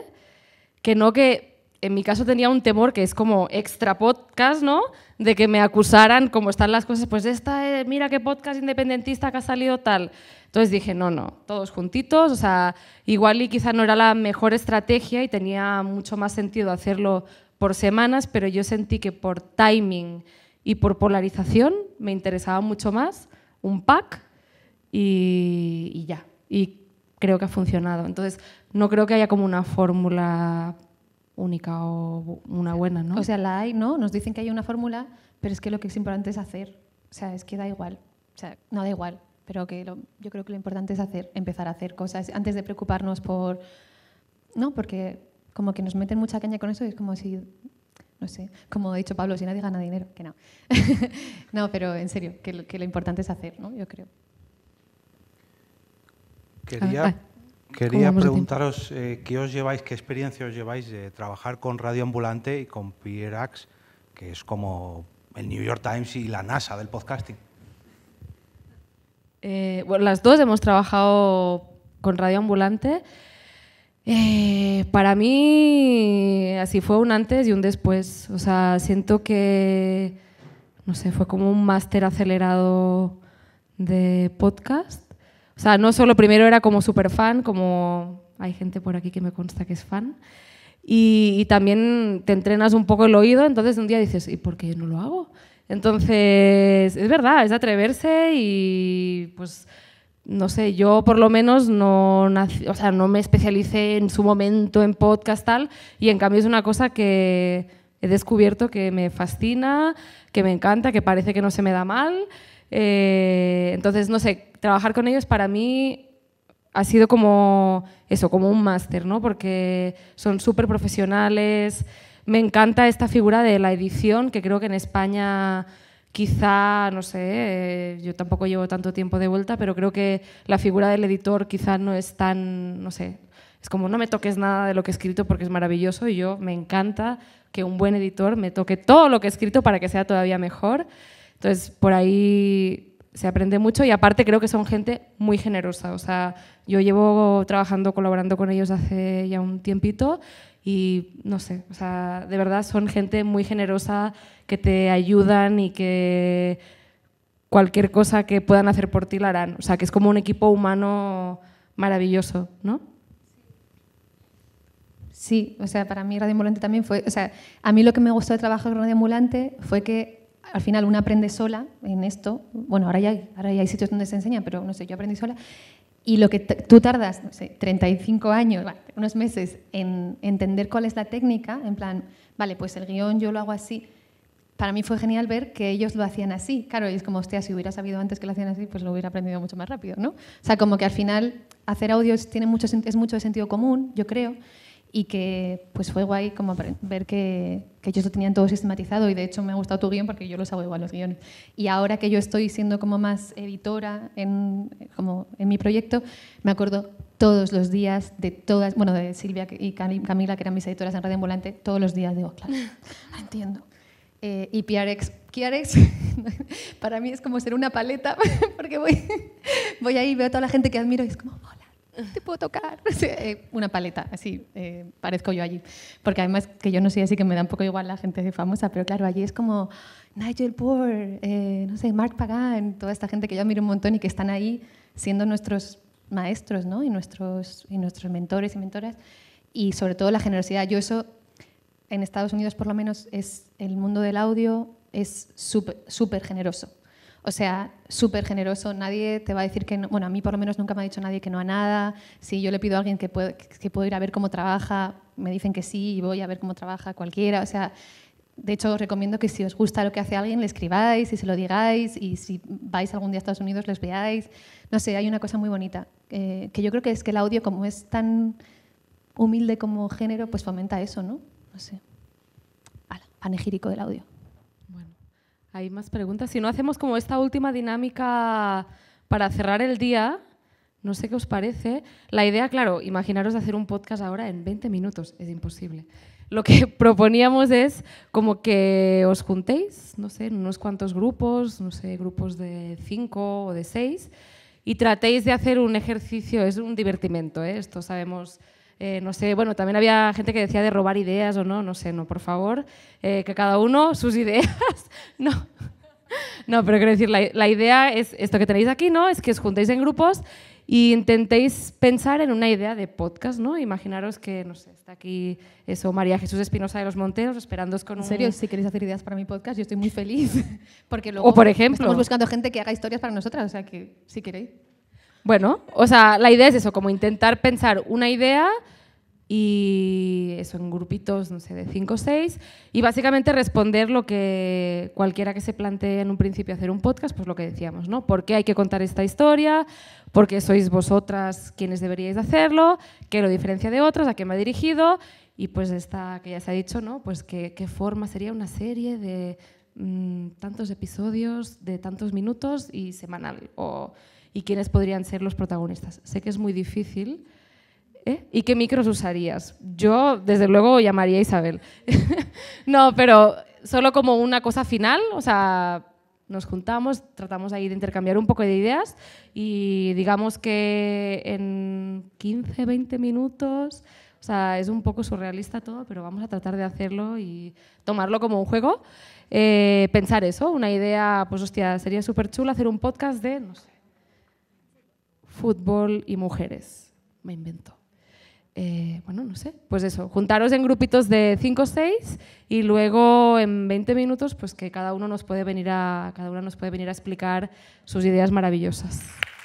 que no que en mi caso tenía un temor que es como extra podcast, ¿no? De que me acusaran, como están las cosas, pues esta, eh, mira qué podcast independentista que ha salido tal. Entonces dije, no, no, todos juntitos, o sea, igual y quizá no era la mejor estrategia y tenía mucho más sentido hacerlo por semanas, pero yo sentí que por timing y por polarización me interesaba mucho más un pack y, y ya. Y creo que ha funcionado. Entonces, no creo que haya como una fórmula única o una buena, ¿no? O sea, la hay, ¿no? Nos dicen que hay una fórmula, pero es que lo que es importante es hacer. O sea, es que da igual. O sea, no da igual, pero que lo, yo creo que lo importante es hacer, empezar a hacer cosas antes de preocuparnos por... No, porque como que nos meten mucha caña con eso y es como si... No sé, como ha dicho Pablo, si nadie gana dinero, que no. (laughs) no, pero en serio, que lo, que lo importante es hacer, ¿no? Yo creo. Quería ah, ah. Quería preguntaros eh, qué os lleváis, qué experiencia os lleváis de trabajar con Radio Ambulante y con Pierax, que es como el New York Times y la NASA del podcasting. Eh, bueno, las dos hemos trabajado con Radio Ambulante. Eh, para mí, así fue un antes y un después. O sea, siento que, no sé, fue como un máster acelerado de podcast o sea, no solo primero era como súper fan, como hay gente por aquí que me consta que es fan, y, también te entrenas un poco el oído, entonces un día dices, ¿y por qué no lo hago? Entonces, es verdad, es atreverse y pues, no sé, yo por lo menos no, o sea, no me especialicé en su momento en podcast tal, y en cambio es una cosa que he descubierto que me fascina, que me encanta, que parece que no se me da mal eh, entonces, no sé, trabajar con ellos para mí ha sido como eso, como un máster, ¿no? Porque son súper profesionales. Me encanta esta figura de la edición, que creo que en España quizá, no sé, eh, yo tampoco llevo tanto tiempo de vuelta, pero creo que la figura del editor quizá no es tan, no sé, es como no me toques nada de lo que he escrito porque es maravilloso y yo me encanta que un buen editor me toque todo lo que he escrito para que sea todavía mejor. Entonces, por ahí se aprende mucho y aparte creo que son gente muy generosa. O sea, yo llevo trabajando, colaborando con ellos hace ya un tiempito y no sé, o sea, de verdad son gente muy generosa que te ayudan y que cualquier cosa que puedan hacer por ti la harán. O sea, que es como un equipo humano maravilloso, ¿no? Sí, o sea, para mí Radio Ambulante también fue, o sea, a mí lo que me gustó de trabajar con Radio Ambulante fue que al final uno aprende sola en esto. Bueno, ahora ya, hay, ahora hay sitios donde se enseña, pero no sé, yo aprendí sola. Y lo que tú tardas, no sé, 35 años, unos meses en entender cuál es la técnica, en plan, vale, pues el guión yo lo hago así. Para mí fue genial ver que ellos lo hacían así. Claro, es como, hostia, si hubiera sabido antes que lo hacían así, pues lo hubiera aprendido mucho más rápido, ¿no? O sea, como que al final hacer audios tiene mucho, es mucho de sentido común, yo creo y que pues fue guay como ver que, ellos lo tenían todo sistematizado y de hecho me ha gustado tu guión porque yo los hago igual los guiones. Y ahora que yo estoy siendo como más editora en, como en mi proyecto, me acuerdo todos los días de todas, bueno, de Silvia y Camila, que eran mis editoras en Radio Ambulante, todos los días digo, claro, (laughs) entiendo. Eh, y PRX, (laughs) para mí es como ser una paleta (laughs) porque voy, voy ahí, veo a toda la gente que admiro y es como, te puedo tocar. (laughs) Eh, una paleta, así eh, parezco yo allí. Porque además que yo no soy así que me da un poco igual la gente famosa, pero claro, allí es como Nigel Poor, eh, no sé, Mark Pagan, toda esta gente que yo admiro un montón y que están ahí siendo nuestros maestros ¿no? y, nuestros, y nuestros mentores y mentoras. Y sobre todo la generosidad. Yo eso, en Estados Unidos por lo menos, es el mundo del audio es súper generoso. O sea, súper generoso, nadie te va a decir que bueno, a mí por lo menos nunca me ha dicho nadie que no a nada, si yo le pido a alguien que pueda ir a ver cómo trabaja, me dicen que sí y voy a ver cómo trabaja cualquiera, o sea, de hecho os recomiendo que si os gusta lo que hace alguien le escribáis y se lo digáis y si vais algún día a Estados Unidos les veáis, no sé, hay una cosa muy bonita, eh, que yo creo que es que el audio como es tan humilde como género, pues fomenta eso, ¿no? No sé, Ala, panegírico del audio. Hay más preguntas. Si no hacemos como esta última dinámica para cerrar el día, no sé qué os parece. La idea, claro, imaginaros de hacer un podcast ahora en 20 minutos, es imposible. Lo que (laughs) proponíamos es como que os juntéis, no sé, en unos cuantos grupos, no sé, grupos de 5 o de 6, y tratéis de hacer un ejercicio, es un divertimento, ¿eh? esto sabemos eh, no sé, bueno, también había gente que decía de robar ideas o no, no sé, no, por favor, eh, que cada uno (laughs) sus ideas, (laughs) no. No, pero quiero decir, la, la, idea es esto que tenéis aquí, ¿no? Es que os juntéis en grupos e intentéis pensar en una idea de podcast, ¿no? Imaginaros que, no sé, está aquí eso, María Jesús Espinosa de los Monteros, esperándoos con un... En serio, si queréis hacer ideas para mi podcast, yo estoy muy feliz. (laughs) Porque luego o por ejemplo... Estamos buscando gente que haga historias para nosotras, o sea que, si queréis. Bueno, o sea, la idea es eso, como intentar pensar una idea y eso en grupitos, no sé, de cinco o seis y básicamente responder lo que cualquiera que se plantee en un principio hacer un podcast, pues lo que decíamos, ¿no? ¿Por qué hay que contar esta historia? ¿Por qué sois vosotras quienes deberíais hacerlo? ¿Qué lo diferencia de otros? ¿A qué me ha dirigido? Y pues esta que ya se ha dicho, ¿no? Pues qué, forma sería una serie de mm, tantos episodios, de tantos minutos y semanal, o y quiénes podrían ser los protagonistas. Sé que es muy difícil. ¿eh? ¿Y qué micros usarías? Yo, desde luego, llamaría a Isabel. (laughs) no, pero solo como una cosa final, o sea, nos juntamos, tratamos ahí de intercambiar un poco de ideas y digamos que en 15, 20 minutos, o sea, es un poco surrealista todo, pero vamos a tratar de hacerlo y tomarlo como un juego. Eh, pensar eso, una idea, pues hostia, sería súper chulo hacer un podcast de, no sé, fútbol y mujeres. Me invento. Eh, bueno, no sé, pues eso, juntaros en grupitos de 5 o 6 y luego en 20 minutos pues que cada uno nos puede venir a, cada una nos puede venir a explicar sus ideas maravillosas.